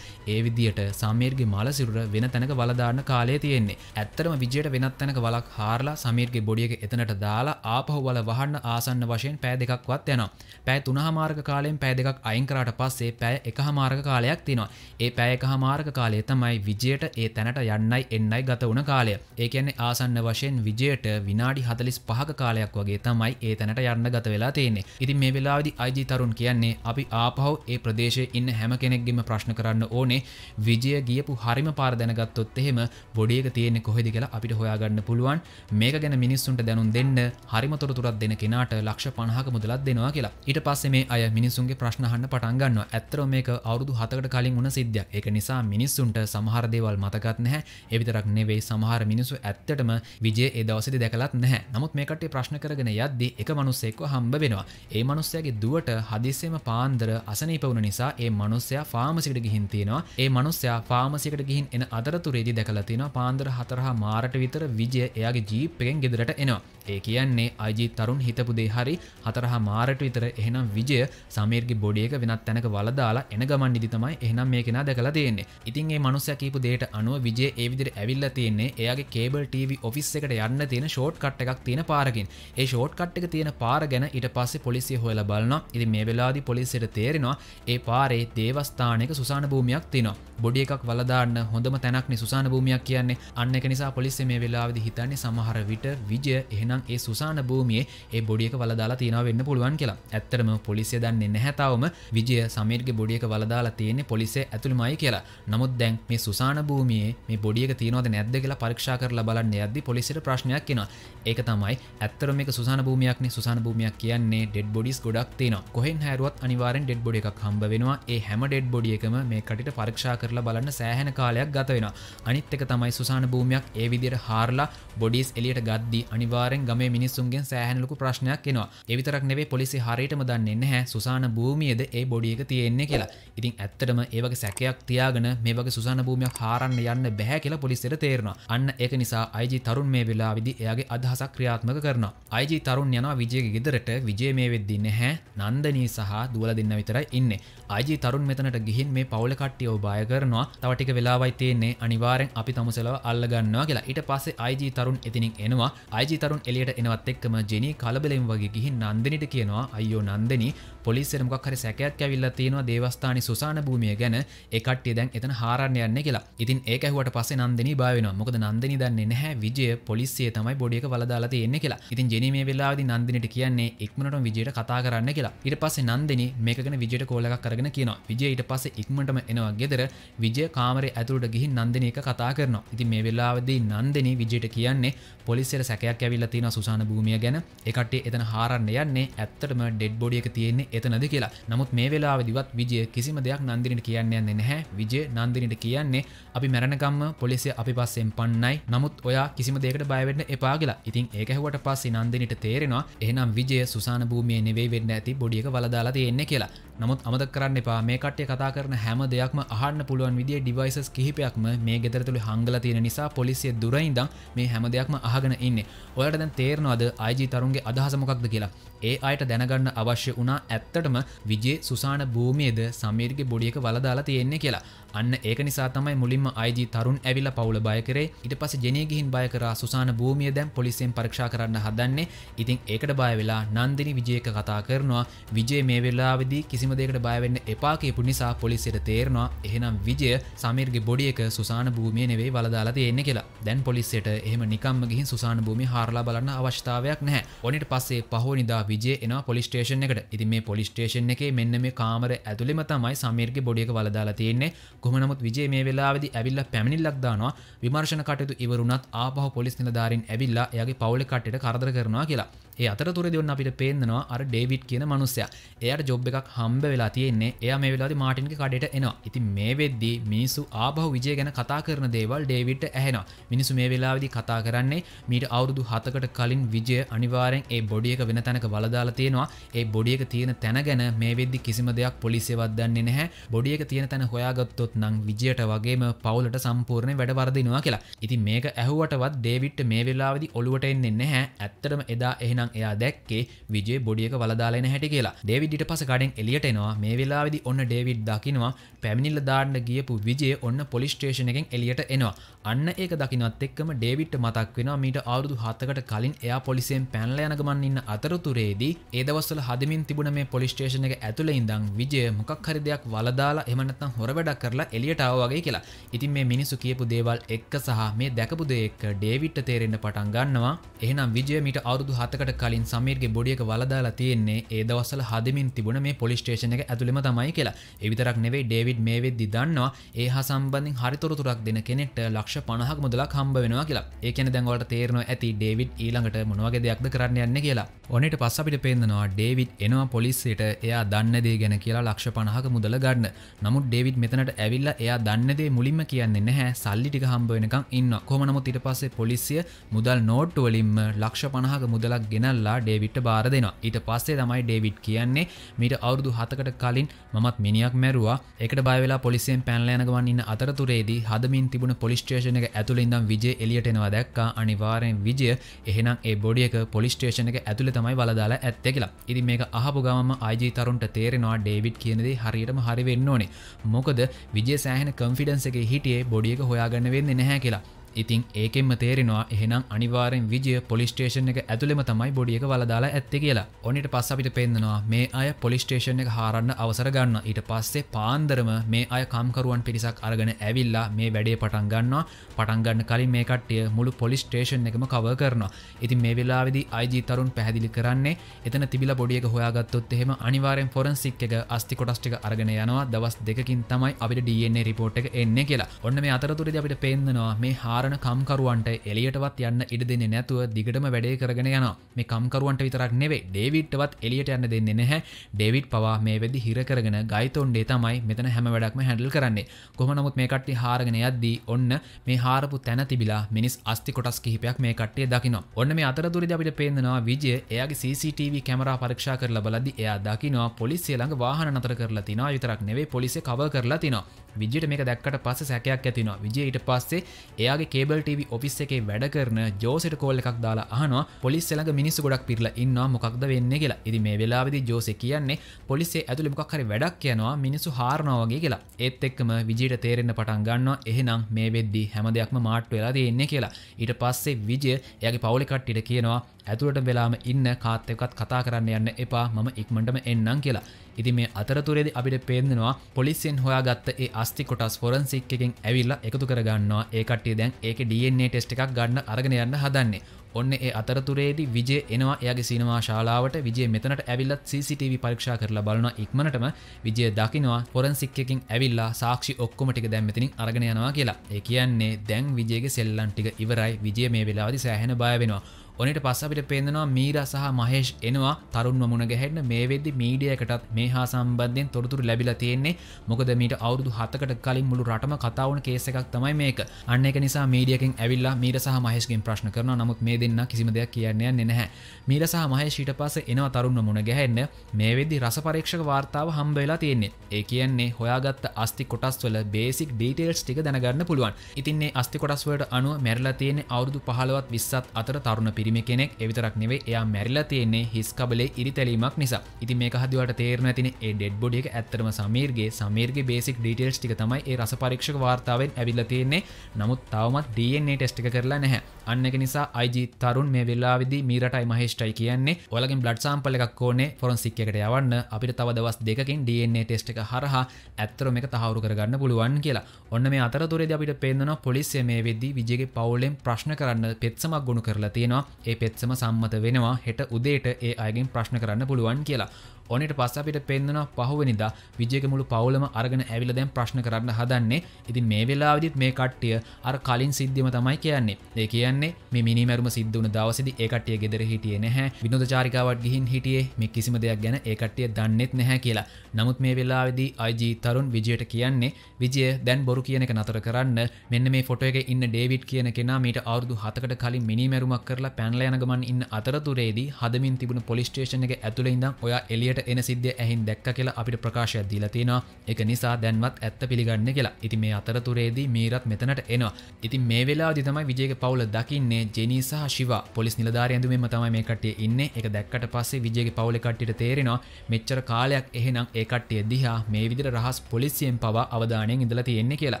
ඒ විදියට සමීර්ගේ මලසිරුර වෙන තැනක වලදාන්න කාලය තියෙන්නේ ඇත්තරම විජයට වෙනත් තැනක වලක් හාරලා සමීර්ගේ බොඩියක එතනට දාලා ආපහු වල වහන්න ආසන්න වශයෙන් පෑ දෙකක්වත් යනවා පෑ තුනහ මාර්ග කාලයෙන් පෑ දෙකක් අයිංකරට පස්සේ පෑ එක හමාර්ග කාලයක් තිනවා ඒ පෑයක හමාර්ග කාලය තමයි විජයට ඒ තැනට යන්නයි එන්නයි ගත වන කාලය ඒකන්නේ ආසන්න වශයෙන් විජය රජයට විනාඩි හතලිස් පහක කාලයක් වගේ තමයි ඒ තැනට යන්න ගත වෙලා තියෙන්නේ ඉතින් මේ වෙලාවිදි අයිජි තරුන් කියන්නේ අපි ආපහව් ඒ ප්‍රදේශය ඉන්න හැම කෙනෙක්ගෙම ප්‍රශ්න කරන්න ඕනේ විජය ගියපු හරිම පාර දැනගත්තොත් එහෙම බොඩියක තියෙන්නේ කොහෙද කියලා අපිට හොයාගන්න පුළුවන් මේක ගැන මිනිස්සුන්ට දැනුම් දෙන්න හරිම තොරතුරක් දෙන කෙනාට ලක්ෂ පණහක මුදලක් දෙනවා කියලා ඊට පස්සේ මේ අය මිනිසුන්ගේ ප්‍රශ්නහන්න පටන් ගන්නවා ඇත්තර මේක අවුරුදු හතකට කලින් වුණ සිද්ධියක් ඒක නිසා මිනිස්සුන්ට සමහර දේවල් මතකත් නැහැ ඒ විතරක් නෙවෙයි සමහර මිනිස්සු ඇත්තටම විජේ එදා දවසදි දැකලත් නැහැ නමුත් මේකට ප්‍රශ්න කරගෙන යද්දි එක මනුස්සෙක්ව හම්බ වෙනවා ඒ මනුස්සයගේ දුවට හදිස්සෙම පාන්දර අසනීප වුණ නිසා ඒ මනුස්සයා ෆාමසිකට ගිහින් තියෙනවා ඒ මනුස්සයා ෆාමසිකට ගිහින් එන අතරතුරේදී දැකලා තියෙනවා පාන්දර හතරහා මාරට විතර විජය එයාගේ ජීප් එකෙන් ගෙදරට එනවා ඒ කියන්නේ අයිජී තරුන් හිතපු දේ හරි හතරහා මාරට විතර එහෙනම් විජය සමීර්ගේ බොඩි එක වෙනත් තැනක වලදාලා එන ගමන් ඉදි තමයි එහෙනම් මේ කෙනා දැකලා තියෙන්නේ ඉතින් ඒ මනුස්සයා කීපු දෙයට අනුව විජය ඒ විදිහට ඇවිල්ලා තියෙන්නේ එයාගේ කේබල් ටීවී ඔෆිස් එකට යන්න යන්න තියෙන ෂෝට් කට් එකක් තියෙන පාරගින් ඒ ෂෝට් කට් එක තියෙන පාර ගැන ඊට පස්සේ පොලිසිය හොයල බලනවා ඉතින් මේ වෙලාදී පොලිසියට තේරෙනවා ඒ පාරේ දේවස්ථානයක සුසාන භූමියක් තියෙනවා බොඩිය එකක් වලදාන්න හොඳම තැනක් නිසාන භූමයක් කියන්නේ අන්න එක නිසා පොලිස්ස මේ වෙලාවිදි හිතන්නේ සමහර විට විජය එහෙනම් ඒ සුසාන භූමියේ ඒ බොඩියක වලදාලා තියෙන වෙන්න පුළුවන් කියලා ඇත්තරම පොලිසිය දන්නේ නැහැතාවම විජය සමීර්ගේ බොඩියක වලදාලා තියෙන්නේ පොලිසිය ඇතුළමයි කියලා නමුත් දැන් මේ සුසාන භූමියේ මේ බොඩියක තියෙනවද නැද්ද කියලා පරීක්ෂා කරලා බලන්න යද්දි පොලිසියට ප්‍රශ්නයක් එනවා ඒක තමයි ඇත්තරම මේක සුසාන භූමියක්නේ සුසාන භූමියක් කියන්නේ ඩෙඩ් බොඩිස් ගොඩක් තියෙනවා කොහෙන් හැරුවත් අනිවාර්යෙන් ඩෙඩ් බොඩි එකක් හම්බ වෙනවා ඒ හැම ඩෙඩ් බොඩි එකම මේ කටට පරීක්ෂා කරලා බලන්න සෑහෙන කාලයක් ගත වෙන අනිත් එක තමයි සුසාන භූමයක් ඒ විදියට හාරලා බොඩිස් එලියට ගද්දී අනිවාරෙන් ගමේ මිනිස්සුන්ගෙන් සෑහනලකු ප්‍රශ්නයක් එනවා එවිතරක් නෙවේ පොලිසි හරියටම දන්නේ නැහැ සුසාන භූමියද ඒ බොඩියක තියෙන්නේ කියලා ඉතින් ඇත්තටම ඒවගේ සැකයක් තියාගෙන මේ වගේ සුසාන භූමයක් හාරන්න යන්න බැහැ කියලා පොලිසියට තේරෙනවා අන්න ඒක නිසා අයිජි තරුන් මේ වෙලාවේදී එයාගේ අදහසක් ක්‍රියාත්මක කරනවා අයිජි තරුන් යනවා විජයගේ ගෙදරට විජය මේ වෙද්දී නැහැ නන්දනී සහ දුවල දෙන්න විතරයි ඉන්නේ අයිජි තරුන් මෙතනට ගිහින් මේ පවුල කට්ටියව බය කරලා කරනවා තවටික වෙලාවයි තියන්නේ අනිවාරෙන් අපි තමුසලව අල්ලගන්නවා කියලා ඊට පස්සේ අයිජ තරුන් එතිනින් එනවා අයිජ තරුන් එලියට එනවත් එක්කම ජෙනී කලබලෙන් වගේ ගිහින් නන්දනට කියනවා අයියෝ නන්දනී පොලිසියට මොකක් හරි සැකයක් ඇවිල්ලා තියෙනවා දේවස්ථානි සුසාන භූමිය ගැන ඒ කට්ටිය දැන් එතන හාරන්න යන්නේ කියලා. ඉතින් ඒක ඇහුවට පස්සේ නන්දිනී බය වෙනවා. මොකද නන්දිනී දන්නේ නැහැ විජය පොලිසිය තමයි බොඩි එක වල දාලා තියෙන්නේ කියලා. ඉතින් ජෙනී මේ වෙලාවේදී නන්දිනීට කියන්නේ ඉක්මනටම විජයට කතා කරන්න කියලා. ඊට පස්සේ නන්දිනී මේක ගැන විජයට කෝල් එකක් කරගෙන කියනවා. විජය ඊට පස්සේ ඉක්මනටම එනවා ගෙදර. විජය කාමරේ ඇතුළට ගිහින් නන්දිනී එක කතා කරනවා. ඉතින් මේ වෙලාවේදී නන්දිනී විජයට කියන්නේ පොලිසියට සැකයක් ඇවිල්ලා තියෙනවා සුසාන භූමිය ගැන. ඒ කට්ටිය එතන හාරන්න යන්නේ. ඇත්තටම ඩෙඩ් බොඩි එක තියෙන්නේ එතනද කියලා නමුත් මේ වෙලා දිවත් විජය කිසිම දෙයක් නන්දිනට කියන්න යන්න නැහැ විජය නන්දිනට කියන්නේ අපි මැරණකම්ම පොලිසිය අපි පස්සෙන් පන්නයි නමුත් ඔයා කිසිම දෙකට බයවෙන්න එපාගලා ඉතින් ඒකහුවට පස් නන්දනට තේරෙනවා එහනම් විජය සුසාන භූමිය නෙවෙයි වෙන්න ඇති බොඩියක වලදාලා තියෙන්නේ කියලා නමුත් අමත කරන්න එපා මේ කට්ටය කතා කරන හැම දෙයක්ම අහන්න පුළුවන් විදිිය ඩිවයිසස් කිහිපයක්ම මේ ගෙතරතුළි හංගල තියෙන නිසා පොලිසිය දුරයිඉදම් මේ හැම දෙයක්ම අහගෙන ඉන්න ඔයට දැන් තේරනවාද අයිජ තරුන්ගේ අදහසමොකක්ද කියලා ඒ අයට දැනගන්න අවශ්‍ය වනා ඇත්තටම විජේ සුසාන භූමියද සමීර්ග බොඩියක වලදාලා තියෙන්නේ කියලා අන්න ඒක නිසා තමයි මුලින්ම IG තරුන් ඇවිල්ලා පවුල බය කරේ. ඊට පස්සේ ජෙනී ගිහින් බය කරා සුසාන භූමිය දැන් පොලිසියෙන් පරීක්ෂා කරන්න හදන්නේ. ඉතින් ඒකට බය වෙලා නන්දිනි විජේක කතා කරනවා. විජේ මේ වෙලාවේදී කිසිම දෙයකට බය වෙන්න එපා කියපු නිසා පොලිසියට තේරෙනවා. එහෙනම් විජය සමීර්ගේ බොඩි එක සුසාන භූමිය නෙවෙයි වලදාලා තියෙන්නේ කියලා. දැන් පොලිසියට එහෙම නිකම්ම ගිහින් සුසාන භූමිය හාරලා බලන්න අවශ්‍යතාවයක් නැහැ. ඔනිට පස්සේ පහෝනිදා විජේ එනවා පොලිස් ස්ටේෂන් එකට. ඉතින් මේ පොලිස් ස්ටේෂන් එකේ මෙන්න මේ කාමර ඇතුළෙම තමයි සමීර්ගේ බොඩි එක වලදාලා තියෙන්නේ. කොමනමුත් විජේ මේ වෙලාවදි ඇවිල්ල පැමිණිල්ලක් දානවා විමර්ශණ කටයුතු ඉවරුණත් ආපහ පොලිස් නිලධාරීන් ඇවිල්ලා එයාගේ පවුලේ කට්ටියට කරදර කරනවා කියලා ඒ අතරතුර දෙන්න අපිට පේන්නවා අර ඩේවිට් කියන මනුස්සය එයට ජොබ් එකක් හම්බ වෙලා තියෙන්නේ එය මේ වෙලා මාටින්ක කඩට එනවා ඉති මේ වෙද්දී මිනිසු ආබහ විජය ගැන කතා කරන දේවල් ඩේවිට් ඇහෙන මිනිසු මේ වෙලාවිදි කතා කරන්නේ මීට අවුරුදු හතකට කලින් විජය අනිවාරෙන් ඒ බොඩියක වෙන තැනක වලදාලා තියෙනවා ඒ බොඩියක තියෙන තැන ගැන මේ වෙද්දි කිසිම දෙයක් පොලිසිවත් දන්නේ නැහැ බොඩියක තියෙන තැන හොයාගත්තොත් නම් විජයට වගේම පවුලට සම්පූර්ණය වැඩවර්දිනවා කියලා ඉති මේක ඇහුවටවත් ඩේවිට් මේ වෙලාවිදි ඔලුවට එන්නේ නැහැ ඇත්තටම එදා එහෙනම් එහෙනම් එයා දැක්කේ විජේ බොඩියක වලදාලන හැට කියලා ඩේවිඩ්ඩිට පස ගඩෙන් එලියට එනවා මේ වෙලාවිදි ඔන්න ඩේවිඩ් දකිනවා පැමිණිල්ල දාන්න ගියපු විජේ ඔන්න පොලිස්ටේෂන එකෙන් එලියට එනවා අන්න ඒක දකිනවත් එක්කම ඩේවිට් මතක් වෙනවා මීට අවුරුදු හත්තකට කලින් එයා පොලිසියෙන් පැනල යනගමන් ඉන්න අතරතුරේදී ඒදවස්සල හදමින් තිබුණ මේ පොලිස්ටේෂන එක ඇතුළ ඉඳං විජය මොකක් හරි දෙයක් වලදාලා එමනත්තම් හොර වැඩක් කරලා එලියටාව වගේ කියලා ඉතින් මේ මිනිසු කියපු දේවල් එක්ක සහ මේ දැකපු දෙ එක්ක ඩේවිට්ට තේරෙන්න පටන් ගන්නවා එහෙනම් විජය මිට අවුරුදු හතකට කලින් සමීර්ගේ බොඩියක වලදාලා තියෙන්නේ ඒ දවසල හදමින් තිබුණ මේ පොලිස්ටේෂන එක ඇතුළෙම තමයි කියලා එවිතරක් නෙවෙයි ඩේවිඩ් මේ වෙද්දි දන්නවා ඒ හා සම්බන්ධින් හරිතොරතුරක් දෙන කෙනෙක්ට ලක්ෂ පණහක් මුදලක් හම්බ වෙනවා කියලා ඒකන දැන්වලට තේරනවා ඇති ඩේවිඩ් ඊළඟට මොනවගේ දෙයක්ද කරන්න යන්න කියලා ඕනට පස්ස අපිට පේදනවා ඩේවිඩ් එනවා පොලිස්සයට එයා දන්නදේ ගැන කියලා ලක්ෂ පණහක මුදල ගන්න නමුත් ඩේවිඩ් මෙතනට ඇවිල්ල එයා දන්නදේ මුලින්ම කියන්නේ නැහැ සල්ලිටික හම්බ වෙනකම් ඉන්න කොමනමුත් ඊට පස්සේ පොලිසිය මුදල් නෝට්ටුවලින්ම ලක්ෂ පණහක මුදලක් ගෙන ගෙනල්ලා ඩේවිට්ට බාර දෙෙන ඊට පස්සේ තමයි ඩේවිට් කියන්නේ මීට අවුදු හතකට කලින් මත් මිනිියක් මැරවා එක බයවෙලා පොලිසියෙන් පැන්ලෑනගවන් ඉන්න අතරතුරේදී හදමින් තිබුණ පොලිස්ටේෂන එක ඇතුළින්දම් විජේ එලියටෙනවා දැක්කා අනිවාරයෙන් විජය එහෙනම් ඒ බොඩියක පොලිස්ටේෂන එක ඇතුළ තමයි වලදාලා ඇත්ත කියලා ඉදි මේක අහපු ගම අයිජීතරුන්ට තේරෙනවා ඩේවිඩ් කියනදේ හරියටම හරිවෙන්න ඕනේ මොකද විජය සෑහන කම්ෆිඩන්ස එක හිටියේ බොඩියක හොයාගන්න වෙන්න නැහැ කියලා ඉතින් ඒකෙම තේරෙනවා එහෙනම් අනිවාරෙන් විජය පොලිස්ටේෂන් එක ඇතුළෙම තමයි බොඩියක වලදාලා ඇත්ත කියලා ඔනිට පස් අපිට පෙන්දනවා මේ අය පොලිස්ටේෂන් එක හාරන්න අවසර ගන්න ඊට පස්සේ පාන්දරම මේ අය කම්කරුවන් පිරිසක් අරගෙන ඇවිල්ලා මේ වැඩේ පටන් ගන්නවා පටන්ගන්න කලින් මේ කට්ටිය මුළු පොලිස්ටේෂන් එකම කව කරනවා ඉතින් මේ වෙලාවිදි අයිජී තරුන් පැහැදිලි කරන්නේ එතන තිබිල බොඩියක හොයාගත්තොත් එහෙම අනිවාරෙන් ෆොරන්සික් එක අස්ති කොටස්ටික අරගෙන යනවා දවස් දෙකින් තමයි අපිට ඩන්නේ රිපෝට් එක එන්න කියලා ඔන්න මේ අතරතුරද අපිට පෙන්දනවා මේ හාර සාධාරණ කම්කරුවන්ට එලියටවත් යන්න ඉඩ දෙන්නේ නැතුව දිගටම වැඩේ කරගෙන යන මේ කම්කරුවන්ට විතරක් නෙවේ ඩේවිට්ටවත් එලියට යන්න දෙන්නේ නැහැ ඩේවිට් පවා මේ වෙදි හිර කරගෙන ගයිතොන්්ඩේ තමයි මෙතන හැම වැඩක්ම හැඩල් කරන්නේ කොම නමුත් මේ කට්ටි හාරගෙන යද්දී ඔන්න මේ හාරපු තැන තිබිලා මිනිස් අස්ති කොටස් කිහිපයක් මේ කට්ටේ දකිනවා ඔන්න මේ අතරතුරද අපිට පේන්නවා විජය එයාගේ CCTV කැමරා පරීක්ෂා කරලා බලද්දි එයා දකිනවා පොලිසිය ළඟ වාහන නතර කරලා තිනවා විතරක් නෙවෙයි පොලිසිය කවර් කරලා තිනවා විජයට මේක දැක්කට පස්සේ සැකයක් ඇතිනවා විජය ඊට පස්සේ එයාගේ කේබල් ටව ඔෆිස් එකේ වැඩ කරන ජෝසට කෝල් එකක් දාලා අහනවා පොලිස් සෙළඟ මිනිස් ගොඩක් පිරල ඉන්නවා මොකක්ද වෙන්න කියලා ඉදි මේ වෙලාවිදි ජෝස කියන්නේ පොලිසේ ඇතුළි මොක්හරි වැඩක් කියනවා මිනිසු හාරනවාගේ කියලා ඒත් එක්කම විජයට තේරෙන්න්න පටන් ගන්නවා එහෙනම් මේ වෙද්දී හැම දෙයක්ම මාට්ට වෙලා දෙන්නේ කියලා ඊට පස්සේ විජය යගේ පවලිකට්ටිට කියනවා ඇතුළට වෙලාම ඉන්න කාත් එකත් කතා කරන්න යන්න එපා මම ඉක්මටම එන්නම් කියලා. ඉති මේ අතරතුරෙදි අපිට පේදෙනවා පොලිසින් හොයාගත්ත ඒ අස්ති කොටස් ෆොරන්සික් එකෙන් ඇවිල්ලා එකතු කරගන්නවා ඒකටේ දැන් ඒක DNA ටෙස්ට් එකක් ගන්න අරගෙන යන්න හදන්නේ. ඔන්න ඒ අතරතුරේදි විජේ එනවා එයාගේ සිනමා ශාලාවට විජේ මෙතනට ඇවිල්ලත් CCTV පරීක්ෂා කරලා බලනවා ඉක්මනටම විජේ දකිනවා ෆොරන්සික් එකෙන් ඇවිල්ලා සාක්ෂි ඔක්කොම ටික දැන් මෙතනින් අරගෙන යනවා කියලා. ඒ කියන්නේ දැන් විජේගේ සෙල්ලම් ටික ඉවරයි විජේ මේ වෙලාවේදී සෑහෙන බය වෙනවා. ඕනට පස්ස අපිට පේදෙනවා මීර සහ මහේෂ් එනවා තරුන්ව මුණ ගැහෙන්න මේ වෙද්දි මීඩියකටත් මේ හා සම්බන්ධයෙන් තොරතුරු ලැබිලා තියෙන්නේ මොකද මීට අවුරුදු හතකට කලින් මුළු රටම කතාවන කේස එකක් තමයි මේක අන්න එක නිසා මීඩියකින් ඇවිල්ලා මීර සහ මහේෂ්ගෙන් ප්‍රශ්න කරන නමුත් මේ දෙන්න කිසිම දෙයක් කියන්නේ යන්නේ නැහැ මීර සහ මහේෂ් ඊට පස්සේ එනවා තරුන්ව මුණ ගැහෙන්න මේ වෙද්දි රස පරීක්ෂක වාර්තාව හම්බ වෙලා තියෙන්නේ ඒ කියන්නේ හොයාගත්ත අස්ති කොටස් වල බේසික් ඩීටේල්ස් ටික දැනගන්න පුළුවන් ඉතින් මේ අස්ති කොටස් වලට අනුව මැරිලා තියෙන්නේ අවුරුදු 15ත් 20ත් අතර තරුණ පිරිස පිරිමි කෙනෙක් එවිතරක් නෙවේ එයා මැරිලා තියෙන්නේ හිස් කබලේ ඉරිතැලීමක් නිසා ඉති මේ හදවට තේරන තින ඒ ඩෙඩ් බොඩියක ඇත්තරම සමීර්ගේ සමීර්ගේ බේසික් ඩීටල්ස් ටික තමයි ඒ රස පරීක්ෂක වාර්තාවෙන් ඇවිල්ල තියෙන්නේ නමුත් තවමත් DNA ටෙස්ට් එක කරලා නැහැ අන්න එක නිසා අයිජ තරුන් මේ වෙලා විදි මීරටයි මහේෂ්ටයි කියන්නේ ඔලගින් බ්ලඩ් සාම්පල එකක් ඕනේ ෆොරන්සික් එකට යවන්න අපිට තව දවස් දෙකකින් DNA ටෙස්ට් එක හරහා ඇත්තරම එක තහවුරු කරගන්න පුළුවන් කියලා ඔන්න මේ අතරතුරේද අපිට පෙන්න්නන පොලිසිය මේ වෙද්දී විජගේ පවුලෙන් ප්‍රශ්න කරන්න පෙත්සමක් ගුණු කරලා තියෙනවා ඒ පෙත්සම සම්මත වෙනවා හෙට උදේට ඒ අයගෙන් ප්‍රශ්න කරන්න පුළුවන් කියලා ඕනට පස්ස අපිට පෙන්න්න පහුවනිදා විජයක මුළු පවුලම අරගෙන ඇවිල දැන් ප්‍රශ්න කරන්න හදන්නේ ඉති මේ වෙලාවිදිත් මේ කට්ටිය අර කලින් සිද්ධියම තමයි කියන්නේ ඒ කියන්නේ මේ මිනිමැරම සිද්ධුන දවසිදි ඒකටිය ගෙදර හිටිය නැහැ විනොද චාරිකාවට ගිහින් හිටියේ මේ කිසිම දෙයක් ගැන ඒකටිය දන්නෙත් නැහැ කියලා නමුත් මේ වෙලාවෙදී අයිජී තරුන් විජයට කියන්නේ විජය දැන් බොරු කියන එක නතර කරන්න මෙන්න මේ ෆොට එක ඉන්න ඩේවිට් කියන කෙනා මීට අවුදු හතකට කලින් මිනිමැරුමක් කරලා පැන්ලයනගමන් ඉන්න අතරතුරේදී හදමින් තිබුණ පොලිස්ටේෂන එක ඇතුළ ඉඳම් ඔයා එලියට ශරීරයට එන සිද්ධිය ඇහින් දැක්ක කියලා අපිට ප්‍රකාශයක් දීලා තියෙනවා. ඒක නිසා දැන්වත් ඇත්ත පිළිගන්න කියලා. ඉතින් මේ අතරතුරේදී මීරත් මෙතනට එනවා. ඉතින් මේ වෙලාවේදී තමයි විජේගේ පවුල දකින්නේ ජෙනී සහ ශිවා පොලිස් නිලධාරී ඇඳුමෙන්ම තමයි මේ කට්ටිය ඉන්නේ. ඒක දැක්කට පස්සේ විජේගේ පවුලේ කට්ටියට තේරෙනවා මෙච්චර කාලයක් එහෙනම් ඒ කට්ටිය දිහා මේ විදිහට රහස් පොලිසියෙන් පවා අවධානයෙන් ඉඳලා තියෙන්නේ කියලා.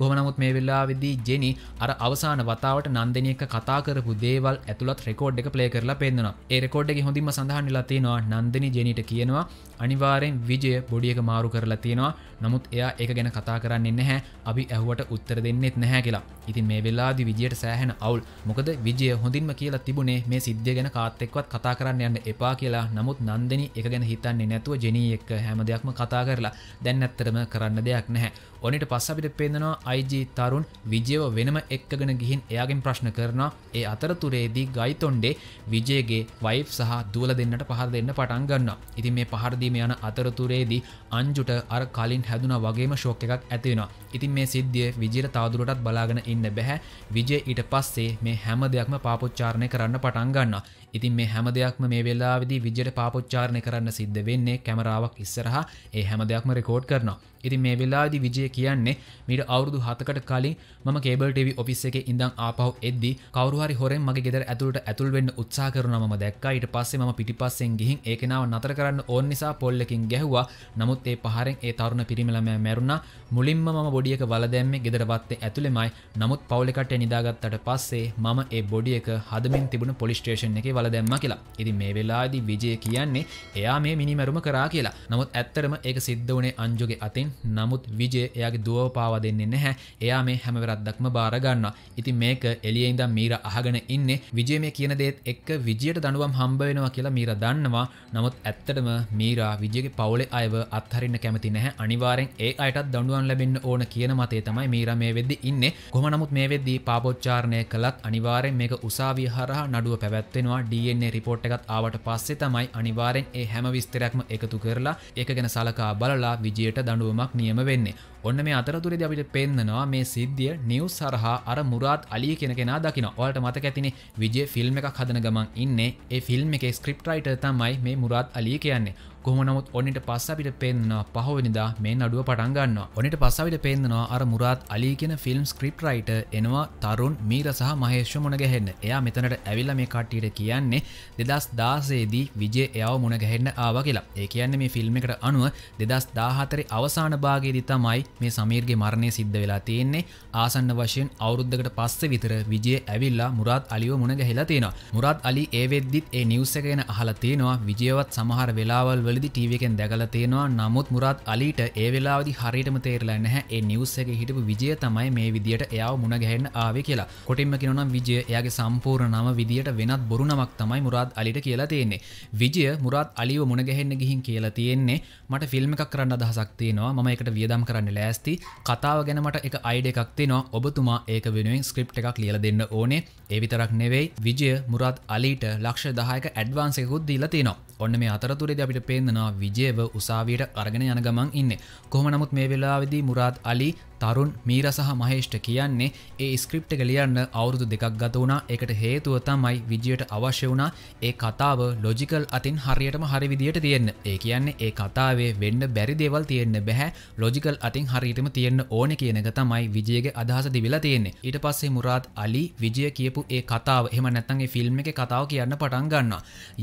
කොමනමුත් මේ වෙල්ලා විදදි ජෙනි අර අවසාන වතාවට නන්දනයක කතාකරපු දේවල් ඇතුළත් රෙකෝඩ් එක පලේ කරලා පෙන්න්නවා ඒරකෝඩ්ඩ හොඳම සඳහන් ලතිනවා නන්දනි ජෙනට කියනවා අනිවාරෙන් විජය බොඩියක මාරු කරලා තියෙනවා නමුත් එයා ඒ ගැන කතා කරන්නේ නැහැ අපි ඇහුවට උත්තර දෙන්නෙත් නැහැ කියලා ඉතින් මේ වෙලාදි විජයට සෑහන අවුල් මොකද විජය හොඳින්ම කියලා තිබුණේ මේ සිද්ධිය ගැන කාත්තෙක්වත් කතා කරන්න යන්න එපා කියලා නමුත් නන්දනි එක ගැන හිතන්නේ නැතුව ජනී එක්ක හැම දෙයක්ම කතා කරලා දැන් ඇත්තරම කරන්න දෙයක් නැහැ ඕනට පස්ස අපිට පේදනවා අයිජී තරුන් විජයව වෙනම එක්කගෙන ගිහින් එයාගෙන් ප්‍රශ්න කරන ඒ අතරතුරේදී ගයිතොන්්ඩේ විජයගේ වයි් සහ දූල දෙන්නට පහර දෙන්න පටන් ගන්න ඉතින් මේ පහරදීම යන අතරතුරේදී අංජුට අර කලින් හැදුන වගේම ශෝක එකක් ඇතිවෙන ඉතින් මේ සිද්ධිය විජයට තවදුරටත් බලාගෙන ඉන්න බැහැ විජය ඊට පස්සේ මේ හැම දෙයක්ම පාපොච්චාරණය කරන්න පටන් ගන්න ඉතින් මේ හැම දෙයක්ම මේ වෙලාවිදි විජයට පාපොච්චාරණය කරන්න සිද්ධ වෙන්නේ කැමරාවක් ඉස්සරහා ඒ හැම දෙයක්ම රෙකෝඩ් කරනවා ඉතින් මේ වෙලාදි විජය කියන්නේ මීට අවුරුදු හතකට කලින් මම කේබල් ටව ඔෆිස් එක ඉඳං ආපහු එද්දි කවරුහරි හොරෙන් මගේ ගෙදර ඇතුළට ඇතුල් වෙන්න උත්සා කරනම දැක්කා ඊට පස්සේ මම පිටිපස්සෙන් ගිහින් ඒකෙනාව නතර කරන්න ඕන් නිසා පොල්ලකින් ගැහුවා නමුත් ඒ පහරෙන් ඒ තරුණ පිරිමලමය මැරුණා මුලින්ම මම බොඩියක වලදැම්ම ගෙදරවත්තේ ඇතුළෙමයි නමුත් පවුලෙකට නිදාගත්තට පස්සේ මම ඒ බොඩියක හදමින් තිබුණ පොලිස්ටේෂන් එක බල දැම්ම කියලා ඉතින් මේ වෙලාදි විජය කියන්නේ එයා මේ මිනිමැරුම කරා කියලා නමුත් ඇත්තරම ඒක සිද්ධ වනේ අංජුගේ අතින් නමුත් විජය එයාගේ දුව පාව දෙන්නේ නැහැ එයා මේ හැමවරද්දක්ම බාරගන්න ඉතින් මේක එලියෙන්ද මීර අහගෙන ඉන්නේ විජය මේ කියන දේත් එක්ක විජයට දනුවම් හම්බ වෙනවා කියලා මීර දන්නවා නමුත් ඇත්තටම මීරා විජයගේ පවුලේ අයව අත්හරින්න කැමති නැහැ අනිවාරෙන් ඒ අයටත් දඩුවන් ලැබෙන්න්න ඕන කියන මතේ තමයි මීර මේ වෙද්දි ඉන්න කොම නමුත් මේ වෙද්දී පාපොච්චාරණය කළත් අනිවාරෙන් මේක උසාවිය හරහා නඩුව පැවැත්වෙනවා DNA රිපෝට් එකත් ආවට පස්සේ තමයි අනිවාරෙන් ඒ හැම විස්තරයක්ම එකතු කරලා එක ගැන සලකා බලලා විජයට දඩුවමක් නියම වෙන්නේ ඔන්න මේ අතරතුරද අපිට පෙන්න්නනවා මේ සිද්ධිය නිව් සරහා අර මුරාත් අලිය කෙන කෙනා දකින ඔලට මතක ඇතිනේ විජය ෆිල්ම් එක හදන ගමන් ඉන්නේ ඒ ෆිල්ම් එක ස්ක්‍රප් රයිට තමයි මේ මුරාත් අලිය කියන්නේ කොහොමනමුත් ඔන්නට පස්ස අපිට පෙන්න්නවා පහවෙනිදා මේ අඩුව පටන්ගන්න ඔනට පස්සවිට පෙන්න්නවා අර මුරත් අලි කියෙන ෆිල්ම් ස්ක්‍රප් රයිට එනවා තරුන් මීර සහ මහේෂ මුණගැහෙන්න එයා මෙතනට ඇවිල්ල මේ කට්ටියට කියන්නේ දෙදස් දාසේදී විජේ එයාව මුණගැහෙන්න ආව කියලා ඒ කියන්න මේ ෆිල්ම් එකට අනුව දෙදස් දාහතරි අවසාන භාගේදි තමයි මේ සමීර්ගේ මරණය සිද්ධ වෙලා තියෙන්නේ ආසන්න වශයෙන් අවුරුද්ධකට පස්ස විතර විජය ඇවිල්ලා මුරත් අලිව මුණ ගැහිලා තියෙනවා මුරත් අලි ඒවෙද්දිත් ඒ නිවසගෙන අහලා තියෙනවා විජයවත් සමහර වෙලාවල්ව වලදි ටීවකෙන් දැකල තියෙනවා නමුත් මුරත් අලිට ඒ වෙලාදි හරිටම තේරලා නැහැ ඒ නිවස්සක හිටපු විජය තමයි මේ විදියට එයාව මුණගැහෙන් ආවේ කියලා කොටින්ම කිනම් විජය එයාගේ සම්පූර්ණ නම විදියට වෙනත් බොරුණමක් තමයි මුරත් අලිට කියලා තියෙන්නේ විජය මුරත් අලිව මුණගැහෙන්න ගිහින් කියලා තියෙන්නේ මට ෆිල්ම් එකක් කරන්න අදහසක් තියෙනවා මම එකට වියදම් කරන්න ලෑස්ති කතාව ගැන මට එක අයිඩ එකක් තියෙනවා ඔබතුමා ඒක වෙනුවෙන් ස්ක්‍රිප් එකක් ලියල දෙන්න ඕනේ ඒ විතරක් නෙවෙයි විජය මුරත් අලිට ලක්ෂ දහයක ඇඩ්වාන්සෙකුත් දීලා තියෙනවා ඔන්න මේ අතරතුරෙද අපිට පේදනවා විජේව උසාවියට අරගෙන යන ගමන් ඉන්න කොහම නමුත් මේ වෙලාවෙදී මුරාත් අලි තරුන් මීර සහ මහේෂ්ට කියන්නේ ඒ ස්ක්‍රිප්ට ගලියන්න අවුරුදු දෙකක් ගත වුණා එකට හේතුව තමයි විජියට අවශ්‍ය වුණා ඒ කතාව ලොජිකල් අතින් හරියටම හරි විදියට තියෙන්න ඒ කියන්නේ ඒ කතාවේ වෙන්න බැරි දේවල් තියෙන්න බැහැ ලොජිකල් අතින් හරියටම තියෙන්න ඕන කියනක තමයි විජයගේ අදහස දිවිලා තියෙන්නේ ඊට පස්සේ මුරාත් අලි විජය කියපු ඒ කතාව එහෙම නැත්නම් ඒ ෆිල්ම් එකේ කතාව කියන්න පටන් ගන්නවා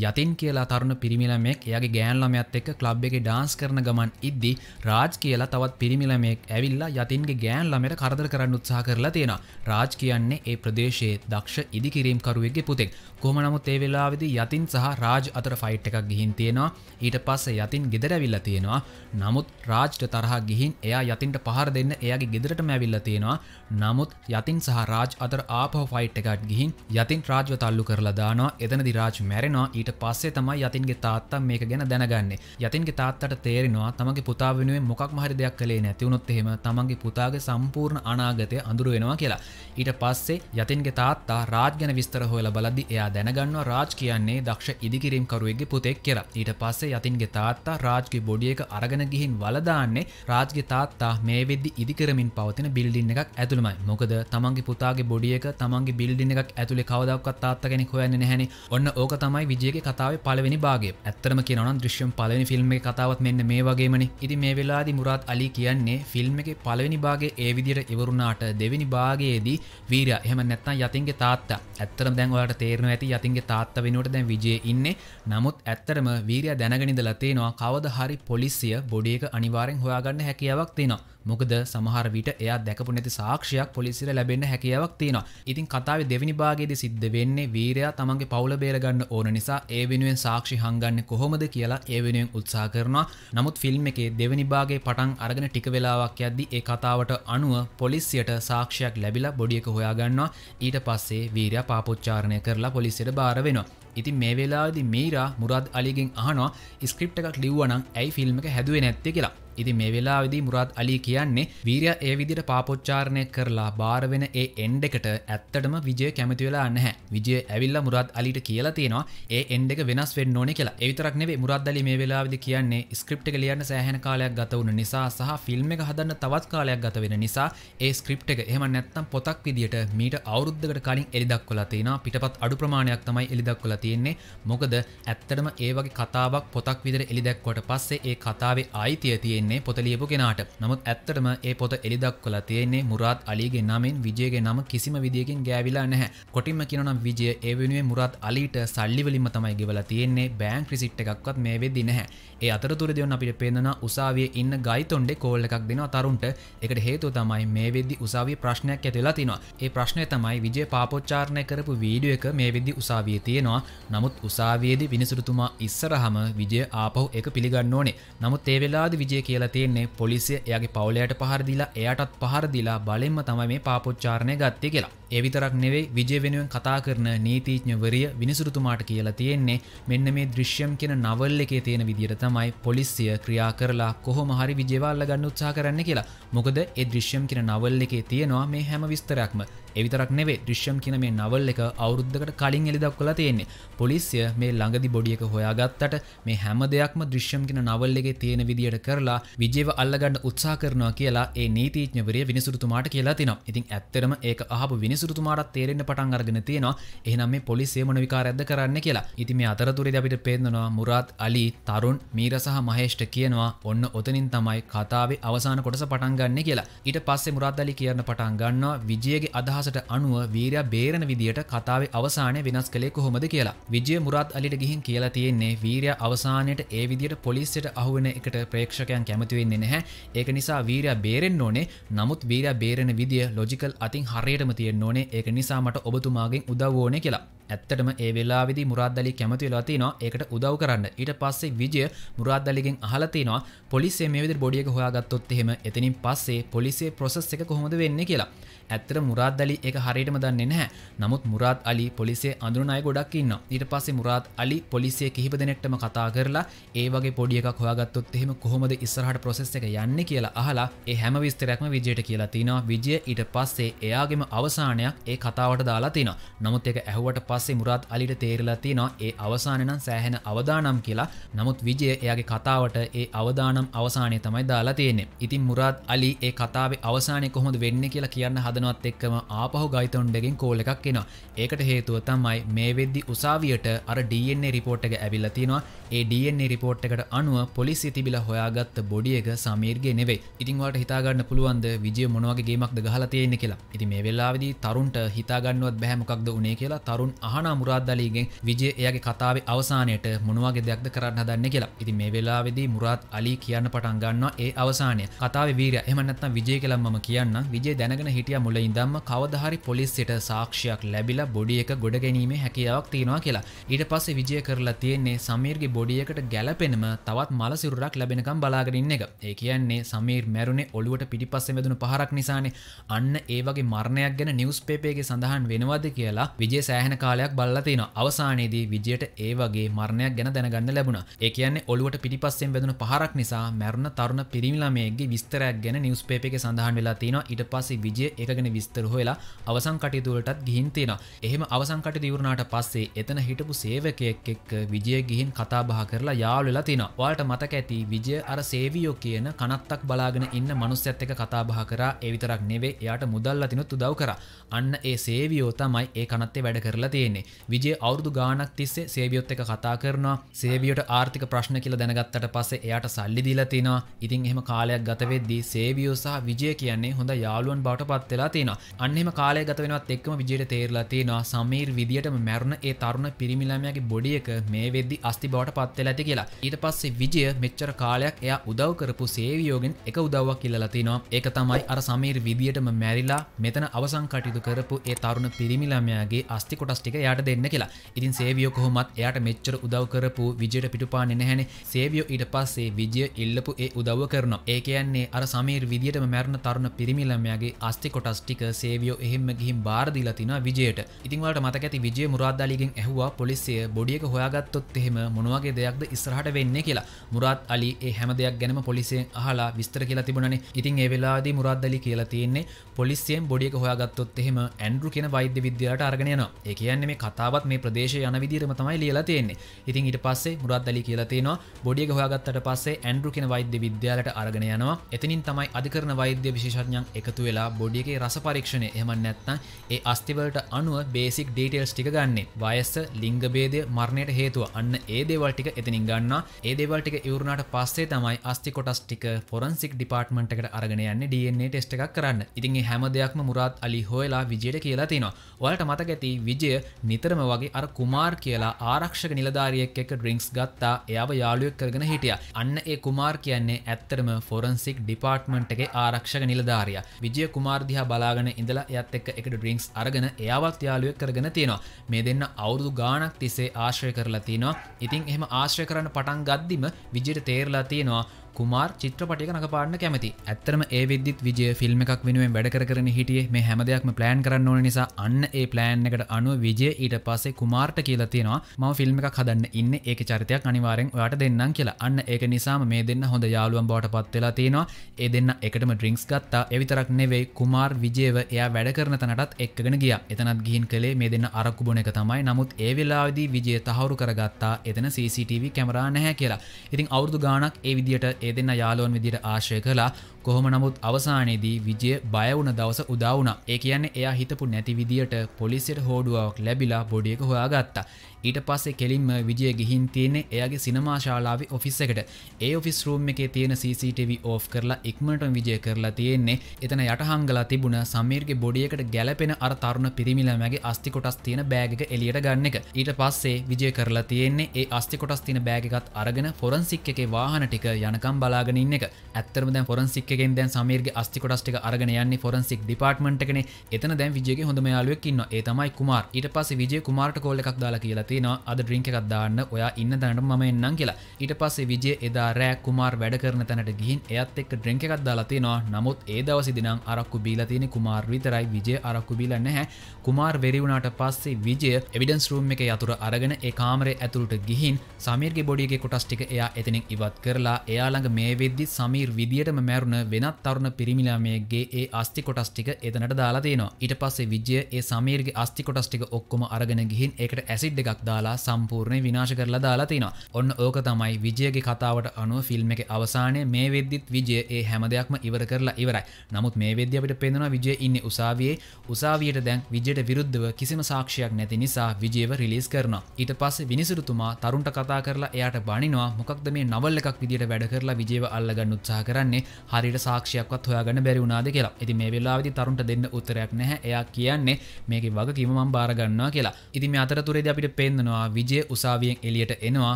යතින් කියලා තරුණ පිරිමිලමෙක් එයාගේ ගෑන් ළමයත් එක්ක ක්ලබ් එකේ ඩාන්ස් කරන ගමන් ඉද්දි රාජ් කියලා තවත් පිරිමිලමෙක් ඇවිල්ලා යතින් තමන්ගේ ගෑන් ළමයට කරදර කරන්න උත්සා කරලා තියෙන රාජ් කියන්නේ ඒ ප්‍රදේශයේ දක්ෂ ඉදිකිරීම් කරුවෙක්ගේ පුතෙක් කොම නමුත් ඒ වෙලාවිද යතින් සහ රාජ් අතර ෆයිට් එකක් ගිහින් තියෙනවා ඊට පස්සේ යතින් ගෙදරැවිල්ලා තියෙනවා නමුත් රාජ්ට තරහ ගිහින් එයා යතින්ට පහර දෙන්න එයාගේ ගෙදරට මැවිල්ල තියෙනවා නමුත් යතින් සහ රාජ් අතර ආපහ ෆයිට් එකත් ගිහින් යතින් රාජ්ව තල්ලු කරලා දානවා එතනදි රාජ් මැරෙනවා ඊට පස්සේ තමයි යතින්ගේ තාත්තා මේක ගැන දැනගන්නේ යතින්ගේ තාත්තට තේරෙනවා තමගේ පුතා වෙනුවෙන් මොකක් මහරි දෙයක් කළේ නැතිවුණොත් එහෙම තමන්ගේ පුතා පුතාගේ සම්පූර්ණ අනාගතය අඳුර වෙනවා කියලා. ඊට පස්සේ යතින්ගේ තාත්තා රාජ් ගැන විස්තර හොයලා බලද්දි එයා දැනගන්නවා රාජ් කියන්නේ දක්ෂ ඉදිකිරීම්කරුවෙක්ගේ පුතෙක් කියලා. ඊට පස්සේ යතින්ගේ තාත්තා රාජ්ගේ බොඩි එක අරගෙන ගිහින් වල දාන්නේ රාජ්ගේ තාත්තා මේ වෙද්දි ඉදිකරමින් පවතින බිල්ඩින් එකක් ඇතුළමයි. මොකද තමන්ගේ පුතාගේ බොඩි එක තමන්ගේ බිල්ඩින් එකක් ඇතුලේ කවදාවත් තාත්තා කෙනෙක් හොයන්නේ නැහැනේ. ඔන්න ඕක තමයි විජයගේ කතාවේ පළවෙනි භාගය. ඇත්තටම කියනවා නම් දෘශ්‍යම් පළවෙනි ෆිල්ම් එකේ කතාවත් මෙන්න මේ වගේමනේ. ඉතින් මේ වෙලාවේදී මුරාත් අලි කියන්නේ ෆිල්ම් එකේ පළවෙනි වගේ ඒ විදිට ඉවරුණාට දෙවිනි භාගයේදී වීර එහම නැත්තන් යතින්ගේ තාත්තා ඇත්තරම් දැන්වලට තේරන ඇති යතින්ගේ තාත්ත වෙනුවට දැන් විජේ ඉන්නේ නමුත් ඇත්තරම වීරය දැනගනිදලතේනවා කවද හරි පොලිසිය බොඩියක අනිවාරෙන් හොයාගන්න හැකියාවක් තියෙනවා මොකද සමහර විට එයා දැකපු නැති සාක්ෂයක් පොලිසිර ලැබෙන්න හැකියාවක් තියෙනවා. ඉතින් කතාවේ දෙවෙනි භාගයේදී සිද්ධ වෙන්නේ වීරයා තමන්ගේ පවුල බේරගන්න ඕන නිසා ඒ වෙනුවෙන් සාක්ෂි හංගන්නේ කොහොමද කියලා ඒ වෙනුවෙන් උත්සාහ කරනවා. නමුත් ෆිල්ම් එකේ දෙවෙනි භාගයේ පටන් අරගෙන ටික වෙලාවක් යද්දී ඒ කතාවට අනුව පොලිසියට සාක්ෂියක් ලැබිලා බොඩි එක හොයාගන්නවා. ඊට පස්සේ වීරයා පාපොච්චාරණය කරලා පොලිසියට බාර වෙනවා. ඉතින් මේ වෙලාවේදී මීරා මුරාද් අලිගෙන් අහනවා ස්ක්‍රිප්ට් එකක් ලිව්වනම් ඇයි ෆිල්ම් එක හැදුවේ නැත්තේ කියලා. ඉති මේ වෙලා විදි මුරත් අලි කියන්නේ වීරය ඒ විදිට පාපොච්චාරණය කරලා භාරවෙන ඒ එන්ඩ එකට ඇත්තටම විජය කැමති වෙලා නැහැ විජය ඇවිල්ල මුරත් අලිට කියලා තියෙනවා ඒ එන්ඩ වෙනස් වෙන්න ඕන කියලා ඒවිතරක්නේ මුරද්දලි මේ වෙලාවිදි කියන්නේ ස්ක්‍රප්ට ලියන්න සෑහන කාලයක් ගතවුණ නිසා සහ ෆිල්ම් එක හදන්න තවත් කාලයක් ගත වෙන නිසා ඒ ස්ක්‍රප් එක එහම නැත්තම් පොතක් විදිට මීට අවුද්ධකට කලින් එලිදක්වලා තියෙන පිටපත් අඩු ප්‍රමාණයක් තමයි එලිදක්වලා තියෙන්නේ මොකද ඇත්තටම ඒවගේ කතාවක් පොතක් විදිර එලිදැක්කොට පස්සේ ඒ කතාවේ අයිතිය තියෙන තියෙන්නේ පොත ලියපු කෙනාට. නමුත් ඇත්තටම ඒ පොත එලි දක්වලා තියෙන්නේ මුරාත් අලිගේ නමින් විජයගේ නම කිසිම විදියකින් ගෑවිලා නැහැ. කොටින්ම කියනනම් විජය ඒ වෙනුවෙන් මුරාත් අලිට සල්ලි වලින්ම තමයි ගෙවලා තියෙන්නේ බෑන්ක් රිසිට් එකක්වත් මේ වෙද්දි නැහැ. ඒ අතරතුරදී වුණ අපිට පේනවා උසාවියේ ඉන්න ගයිතොණ්ඩේ කෝල් එකක් දෙනවා තරුන්ට. ඒකට හේතුව තමයි මේ වෙද්දි උසාවියේ ප්‍රශ්නයක් ඇති වෙලා තිනවා. ඒ ප්‍රශ්නය තමයි විජය පාපොච්චාරණය කරපු වීඩියෝ එක මේ වෙද්දි උසාවියේ තියෙනවා. නමුත් උසාවියේදී විනිසුරුතුමා ඉස්සරහම විජය ආපහු එක පිළිගන්න ඕනේ. නමුත් ඒ වෙලාවේදී විජය කියලා කියලා තියන්නේ පොලිසිය එයාගේ පවුලයට පහරදිලා එයටත් පහරදිලා බලෙන්ම තම මේ පාපොච්චාරණය ගත්තේ කියලා එවිතරක් නෙවෙයි විජය වෙනුවෙන් කතා කරන නීතිීඥවරිය විනිසුරතුමාට කියලා තියෙන්නේ මෙන්න මේ දෘශ්‍යම් කියෙන නවල් එකේ තියෙන විදිර තමයි පොලිසිය ක්‍රියා කරලා කොහොම හරි විජේවාල්ල ගන්න උත්සා කරන්න කියලා මොකද ඒ දෘශ්‍යම් කියෙන නවල් එකේ තියෙනවා මේ හැම විස්තරයක්ම එවිතරක් නෙවේ දෘශ්‍යම් කියන මේ නවල් එක අවුද්ධකට කලින් එලිදක් කලා තියෙන්නේ පොලිසිය මේ ළඟදි බොඩියක හොයාගත්තට මේ හැම දෙයක්ම දෘශ්‍යම් කියෙන නවල් එකේ තියෙන විදියට කරලා විජේව අල්ලගන්න උත්සා කරනවා කියලා ඒ නීතිීඥවරිය විනිසුරතුමාට කියලා තිනවා ඉතින් ඇත්තරම ඒක අහපු විනි විනිසුරතුමාට තේරෙන්න්න පටන් අර්ගෙන තියෙනවා එහනම් මේ පොලිසේ මන විකාරඇද කරන්න කියලා ඉති මේ අතරතුරෙද අපිට පේදනවා මුරාත් අලි තරුන් මීර සහ මහේෂ්ට කියනවා ඔන්න ඔතනින් තමයි කතාවේ අවසාන කොටස පටන් ගන්න කියලා ඊට පස්සේ මුරාදලි කියන්න පටන් ගන්නවා විජයගේ අදහසට අනුව වීරයා බේරණ විදියට කතාවේ අවසානය වෙනස් කළේ කොහොමද කියලා විජය මුරාත් අලිට ගිහින් කියලා තියෙන්නේ වීරයා අවසානයට ඒ විදියට පොලිසියට අහුවෙන එකට ප්‍රේක්ෂකයන් කැමතිවෙන්නේ නැහැ ඒක නිසා වීරයා බේරෙන්න්න ඕනේ නමුත් වීරයා බේරෙන විදිය ලොජිකල් අතින් හරියටම තියෙන්න්න ඕනේ ඒක නිසාමට ඔබතුමාගෙන් උදවෝනේ කියලා ඇත්තටම ඒ වෙලාවිදි මුරාදලි කැමති වෙලා තිනවා ඒකට උදව් කරන්න ඊට පස්සේ විජය මුරාදලිගෙන් අහලා තිනවා පොලිසිය මේ විදිහට බොඩියක හොයාගත්තොත් එහෙම එතනින් පස්සේ පොලිසියේ ප්‍රොසෙස් එක කොහොමද වෙන්නේ කියලා ඇත්තට මුරාත් අලි එක හරියටම දන්නේ නැහැ. නමුත් මුරාත් අලි පොලිසිය අඳුරන අය ගොඩක් ඉන්නවා. ඊට පස්සේ මුරාත් අලි පොලිසිය කිහිප දෙනෙක්ටම කතා කරලා ඒ වගේ පොඩි එකක් හොයාගත්තොත් එහෙම කොහොමද ඉස්සරහට process එක යන්නේ කියලා අහලා ඒ හැම විස්තරයක්ම විජයට කියලා තිනවා. විජය ඊට පස්සේ එයාගෙම අවසානයක් ඒ කතාවට දාලා තිනවා. නමුත් ඒක ඇහුවට පස්සේ මුරත් අලිට තේරලා තියෙනවා ඒ අවසාන නම් සෑහෙන අවදානම් කියලා. නමුත් විජය එයාගේ කතාවට ඒ අවදානම් අවසානයේ තමයි දාලා තියෙන්නේ. ඉතින් මුරත් අලි ඒ කතාවේ අවසානය කොහොමද වෙන්නේ කියලා කියන්න හදනවත් එක්කම ආපහු ගයිතොන්ඩගෙන් කෝල් එකක් එනවා. ඒකට හේතුව තමයි මේ වෙද්දි උසාවියට අර DNA report එක ඇවිල්ලා තියෙනවා. ඒ DNA report එකට අනුව පොලිසිය තිබිලා හොයාගත්ත බොඩි එක සමීර්ගේ නෙවෙයි. ඉතින් ඔයාලට හිතා ගන්න පුළුවන්ද විජය මොන වගේ ගේමක්ද ගහලා තියෙන්නේ කියලා. ඉතින් මේ වෙලාවේදී තරුන්ට හිතා ගන්නවත් බැහැ මොකක්ද උනේ කියලා තරුන් අහන මුරාද්දලීගෙන් විජේ එයාගේ කතාවේ අවසානයට මොනවාගේ දෙයක්ද කරන්න හදන්නේ කියලා. ඉතින් මේ වෙලාවේදී මුරාත් අලි කියන්න පටන් ගන්නවා ඒ අවසානය. කතාවේ වීරය එහෙම නැත්නම් විජේ කියලා මම කියන්නම්. විජේ දැනගෙන හිටියා මුල ඉඳන්ම කවදා හරි පොලිසියට සාක්ෂියක් ලැබිලා බොඩි එක ගොඩ ගැනීමේ හැකියාවක් තියෙනවා කියලා. ඊට පස්සේ විජේ කරලා තියෙන්නේ සමීර්ගේ බොඩි එකට ගැලපෙනම තවත් මලසිරුරක් ලැබෙනකම් බලාගෙන ඉන්න එක. ඒ කියන්නේ සමීර් මැරුණේ ඔළුවට පිටිපස්සෙන් වැදුණු පහරක් නිසානේ. අන්න ඒ වගේ මරණයක් ගැන නිවුස් පේපරේ සඳහන් වෙනවද කියලා විජේ සෑහෙන කාලයක් කාලයක් බල්ල තියෙන අවසානයේදී විජයට ඒ වගේ මරණයක් ගැන දැනගන්න ලැබුණ ඒ කියන්නේ ඔලුවට පිටිපස්සෙන් වැදුන පහරක් නිසා මැරුණ තරුණ පිරිමිළමයගේ විස්තරයක් ගැන නිවස් පේප එක සඳහන් වෙලා තියෙනවා ඊට පස්සේ විජය එක ගැන විස්තර හොයලා අවසන් කටයුතුවලටත් ගිහින් තියෙනවා එහෙම අවසන් කටයුතු ඉවරනාට පස්සේ එතන හිටපු සේවකයෙක් එක්ක විජය ගිහින් කතා බහ කරලා යාළු වෙලා තිනවා ඔයාලට මතක ඇති විජය අර සේවියෝ කියන කනත්තක් බලාගෙන ඉන්න මනුස්සයත් එක්ක කතා බහ කරා ඒ විතරක් නෙවෙයි එයාට මුදල් අතිනුත් උදව් කරා අන්න ඒ සේවියෝ තමයි ඒ කනත්තේ වැඩ කරලා තියෙන්නේ තියෙන්නේ විජේ අවුදු ගානක් තිස්සේ සේවියොත් එක කතා කරනවා සේවියට ආර්ථික ප්‍රශ්න කියල දැනගත්තට පස්සේ එයට සල්ලි දීලතිනවා ඉතින් එහම කාලයක් ගතවෙද්දී සේවියෝ සහ විජය කියන්නේ හොඳ යාලුවන් බවට පත්වෙලා තියෙන අන්නෙම කාලය ගතවෙනත් එක්ම විජයට තේරලා තියෙනවා සමීර් විදිට මැරුණ ඒ තරුණ පිරිමිලාමයාගේ බොඩියක මේ වෙද්දි අස්ති බවට පත්වෙලා ඇති කියලා ඊට පස්සේ විජය මෙච්චර කාලයක් එයා උදව් කරපු සේවියෝගෙන් එක උදව්වක් කියලතිනවා ඒක තමයි අර සමීර් විදිටම මැරිලා මෙතන අවසංකටිතු කරපු ඒ තරුණ පිරිමිලාමයාගේ අස්තිකොටස් ටික යාට දෙන්න කියලා ඉතින් සේවියෝ කොහොමත් එයාට මෙච්චර උදව් කරපු විජයට පිටුපාන්න නැහැන සේවියෝ ඊට පස්සේ විජය ඉල්ලපු ඒ උදව කරන ඒ කියන්නේ අර සමීර් විදිටම මැරණ තරුණ පිරිමිලමයාගේ අස්ති කොටස් ටික සේවියෝ එහෙම ගිහින් බාරදිලා තිනවා විජයට ඉතින්වලට මතක ඇති විජය මුරාද්දාලිගෙන් ඇහුවා පොලිසිය බොඩියක හොයාගත්තොත් එහෙම මොනවගේ දෙයක්ද ඉස්සරහට වෙන්නේ කියලා මුරාත් අලි ඒ හැම දෙයක් ගැනම පොලිසියෙන් අහලා විස්තර කියලා තිබුණනේ ඉතින් ඒ වෙලාදී මුරාද්දලි කියලා තියෙන්නේ පොලිසියෙන් බොඩියක හොයාගත්තොත් එහෙම ඇන්ඩ්‍රු කියන වෛද්‍ය විද්‍යාවට අරගෙන යනවා. ඒ කියන්නේ කියන්නේ මේ කතාවත් මේ ප්‍රදේශය යන විදිරම තමයි ලියලා තියෙන්නේ ඉතින් ඊට පස්සේ මුරත් අලි කියලා තියෙනවා බොඩිය හොයාගත්තට පස්සේ ඇන්ඩරු කෙන වෛද්‍ය විද්‍යාලට අරගෙන යනවා එතනින් තමයි අධිකරන වෛද්‍ය විශේෂඥයන් එකතු වෙලා බොඩියගේ රස පරීක්ෂණය එහෙම නැත්නම් ඒ අස්තිවලට අනුව බේසික් ඩීටේල්ස් ටික ගන්න වයස ලිංගබේදය මරණයට හේතුව අන්න ඒ දේවල් ටික එතිනින් ගන්න ඒ දේවල් ටික ඉවරුණට පස්සේ තමයි අස්ති කොටස් ටික ෆොරන්සික් ඩිපාර්ට්මන්ට්කට අරගෙන යන්න DNA ටෙස්ට එකක් කරන්න ඉතින් හැම දෙයක්ම මුරත් අලි හොයලා විජයට කියලා තිනවා වලට මතක ඇති විජය නිතරම වගේ අර කුමාර් කියලා ආරක්ෂක නිලධාරියෙක් එක ඩ්‍රිංක්ස් ගත්තා එයාව යාළුවෙක් කරගෙන හිටිය අන්න ඒ කුමාර් කියන්නේ ඇත්තරම ෆොරන්සික් ඩිපාර්ට්මන්ට් එකේ ආරක්ෂක නිලධාරිය විජය කුමාර්දිහා බලාගෙන ඉඳලා එයත් එක්ක එකට ඩ්‍රිංක්ස් අරගෙන එයාවත් යාළුවෙක් කරගෙන තියෙනවා මේ දෙන්න අවුරුදු ගානක් තිස්සේ ආශ්‍රය කරලා තියෙනවා ඉතින් එහෙම ආශ්‍රය කරන්න පටන් ගද්දිම විජයට තේරලා තියෙනවා කුමාර් චිත්‍රපටයක නගපාන්න කැමති ඇත්තරම ඒ විදදිත් විජය ෆිල්ම් එකක් වෙනුවෙන් වැඩ කරන හිටිය මේ හැමදයක්ම ප්ලෑන් කරන්න ඕන නිසා අන්න ඒ ප්ලෑන් එකට අනුව විජය ඊට පස්සේ කුමාර්ට කියලා තියෙනවා ම ෆිල්ම් එකක් හදන්න ඉන්න ඒක චරිතයක් අනිවාරෙන් ඔයාට දෙන්නම් කියලා අන්න ඒක නිසාම මේ දෙන්න හොඳ යාලුවන් බවට පත්වෙලා තියෙනවා ඒ දෙන්න එකටම ඩ්‍රිංක්ස් ගත්තා එවිතරක් නෙවෙයි කුමාර් විජයව එයා වැඩ කරන තැනටත් එක්කගෙන ගිය එතනත් ගිහින් කළේ මේ දෙන්න අරක්කු බොන එක තමයි නමුත් ඒ වෙලාවදී විජය තහවුරු කරගත්තා එතන CCTV කැමරා නැහැ කියලා ඉතින් අවුරදු ගානක් ඒ විදියට ඒ දෙන්න යාලෝන් විදිට ආශය කලා කොහොම නමුත් අවසානයේදී විජය බයවුන දවස උදවුණ ඒ කියන්නේ එයා හිතපු නැති විදියට පොලිසියට හෝඩුවාවක් ලැබිලා බොඩියක හොයාගත්තා ඊට පස්සේ කෙලින්ම විජය ගිහින් තියෙන්නේ එයාගේ සිනමාශාලාව ඔෆිස් එකට ඒ ෆිස් රූම් එකේ තියෙන CCTV ඕ් කරලා ඉක්මටම විජය කරලා තියෙන්නේ එතන යටහංගලා තිබුණ සමීර්ගේ බොඩියකට ගැලපෙන අර තරුණ පිරිමිලමගේ අස්තිකොටස් තියෙන බෑගක එලියට ගන්න එක ඊට පස්සේ විජය කරලා තියෙන්නේ ඒ අස්තිකොටස් තින බෑගකත් අරගෙන ෆොරන්සික් එකේ වාහන ටික යනකම් බලාගෙනඉන්න එක ඇත්තරම දැන් ෆොරන්සික්ක එකෙන් දැන් සමීර්ගේ අස්තිකොටස්ටික අරගෙන යන්නේ ෆොරන්සික් ඩිපාර්ට්මන්ට් එකනේ එතන දැන් විජයගේ හොඳම යාළුවෙක් ඉන්නවා ඒ තමයි කුමාර් ඊට පස්සේ විජය කුමාරට කෝල් එකක් දාලා කියලා තියෙනවා අද ඩ්‍රින්ක් එකක් දාන්න ඔයා ඉන්න තැනට මම එන්නම් කියලා ඊට පස්සේ විජය එදා රෑ කුමාර් වැඩ කරන තැනට ගිහින් එයත් එක්ක ඩ්‍රින්ක් එකක් දාලා තියෙනවා නමුත් ඒ දවසේ දිනම් අරක්කු බීලා තියෙන්නේ කුමාර් විතරයි විජය අරක්කු බීලා නැහැ කුමාර් වෙරි වුණාට පස්සේ විජය එවිඩන්ස් රූම් එකේ යතුර අරගෙන ඒ කාමරේ ඇතුළට ගිහින් සමීර්ගේ බොඩියගේ කොටස් ටික එයා එතනින් ඉවත් කරලා එයාළඟ මේ වෙද්දි සමීර් විදියටම මැරුණ වෙනත් තරුණ පිරිමිලාමයගේ ඒ අස්ති කොටස්ටික එතනට දාලා තියෙනවා ඊට පස්සේ විජ්‍ය ඒ සමීර්ගේ අස්ති කොටස්ටික ඔක්කොම අරගෙන ගිහින් ඒකට ඇසිඩ් එකක් දාලා සම්පූර්ණය විනාශ කරලා දාලා තිනවා ඔන්න ඕක තමයි විජයගේ කතාවට අනුව ෆිල්ම් එක අවසානය මේ වෙද්දිත් විජය ඒ හැම දෙයක්ම ඉවර කරලා ඉවරයි නමුත් මේ වෙද්‍ය අපිට පෙන්නවා විජය ඉන්න උසාවියේ උසාවියට දැන් විජයට විරුද්ධව කිසිම සාක්ෂයක් නැති නිසා විජයව රිලිස් කරනවා ඊට පස්සේ විනිසුරුතුමා තරුන්ට කතා කරලා එයාට බනිනවා මොකක්ද මේ නවල් එකක් විදියට වැඩ කරලා විජයව අල්ලගන්න උත්සාහ කරන්නේ හරියට මේකට සාක්ෂයක්වත් හොයාගන්න බැරි වුණාද කියලා ඉති මේ වෙලාවිදි තරුන්ට දෙන්න උත්තරයක් නැහැ එයා කියන්නේ මේක වග කිමම් බාරගන්නවා කියලා ඉති මේ අතරතුරේද අපිට පෙන්න්නවා විජය උසාවියෙන් එලියට එනවා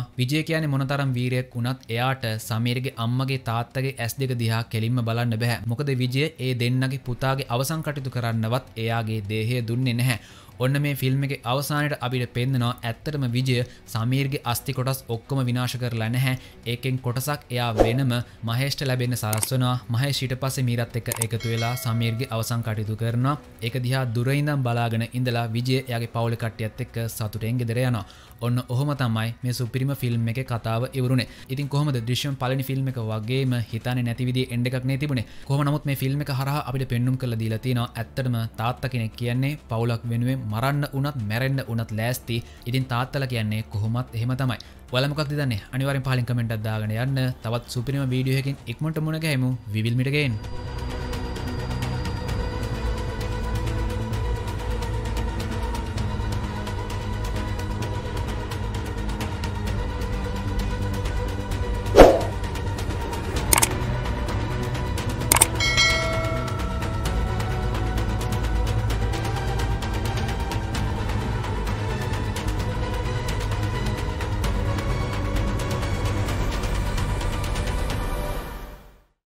විජය කියන මොනතරම් වීරයක් වුණත් එයාට සමීරගේ අම්මගේ තාත්තගේ ඇස් දෙක දිහා කෙලින්ම බලන්න බැහැ මොකද විජය ඒ දෙන්නගේ පුතාගේ අවසංකටයුතු කරන්නවත් එයාගේ දේහය දුන්නේ නැහැ ඔන්න මේ ෆිල්ම් එක අවසානයට අපිට පෙන්න්නනවා ඇත්තටම විජය සමීර්ගේ අස්ති කොටස් ඔක්කොම විනාශ කරලා නැහැ ඒකෙන් කොටසක් එයා වෙනම මහේෂ්ට ලැබෙන සලස්වනවා මහේෂීට පස්සේ මීරත් එක එකතු වෙලා සමීර්ගේ අවසං කටයුතු කරනවා එක දිහා දුරයිඳම් බලාගෙන ඉඳලා විජය එයාගේ පවුල කට්ටියත් එක්ක සතුටෙන් ගෙදර යනවා ඔන්න ඔහොම තමයි මේ සුපිරිම ෆිල්ම් එක කතාව ඉවරුණේ ඉතින් කොහොමද දෘශ්‍යම් පලනි ෆිල්ම් එක වගේම හිතන නැතිවිදි එන්ඩ එකක් නැතිබුණේ කොහම නමුත් මේ ෆිල්ම් එක හරහා අපිට පෙන්නුම් කළ දීලා තියෙනවා ඇත්තටම තාත්ත කෙනෙක් කියන්නේ පවුලක් වෙනුවෙන් මරන්න උනත් මැරෙන්න උනත් ලෑස්ති ඉතින් තාත්තල කියන්නේ කොහොමත් එහෙම තමයි ඔලමකක් දන්නේ අනිවරෙන් පාලින් කමෙන්ට් අදාගෙන යන්න තවත් සුපිරිම වීඩියෝ එකකින් ඉක්මට මුණ ගැහෙමු විවිල්මිටගෙන්.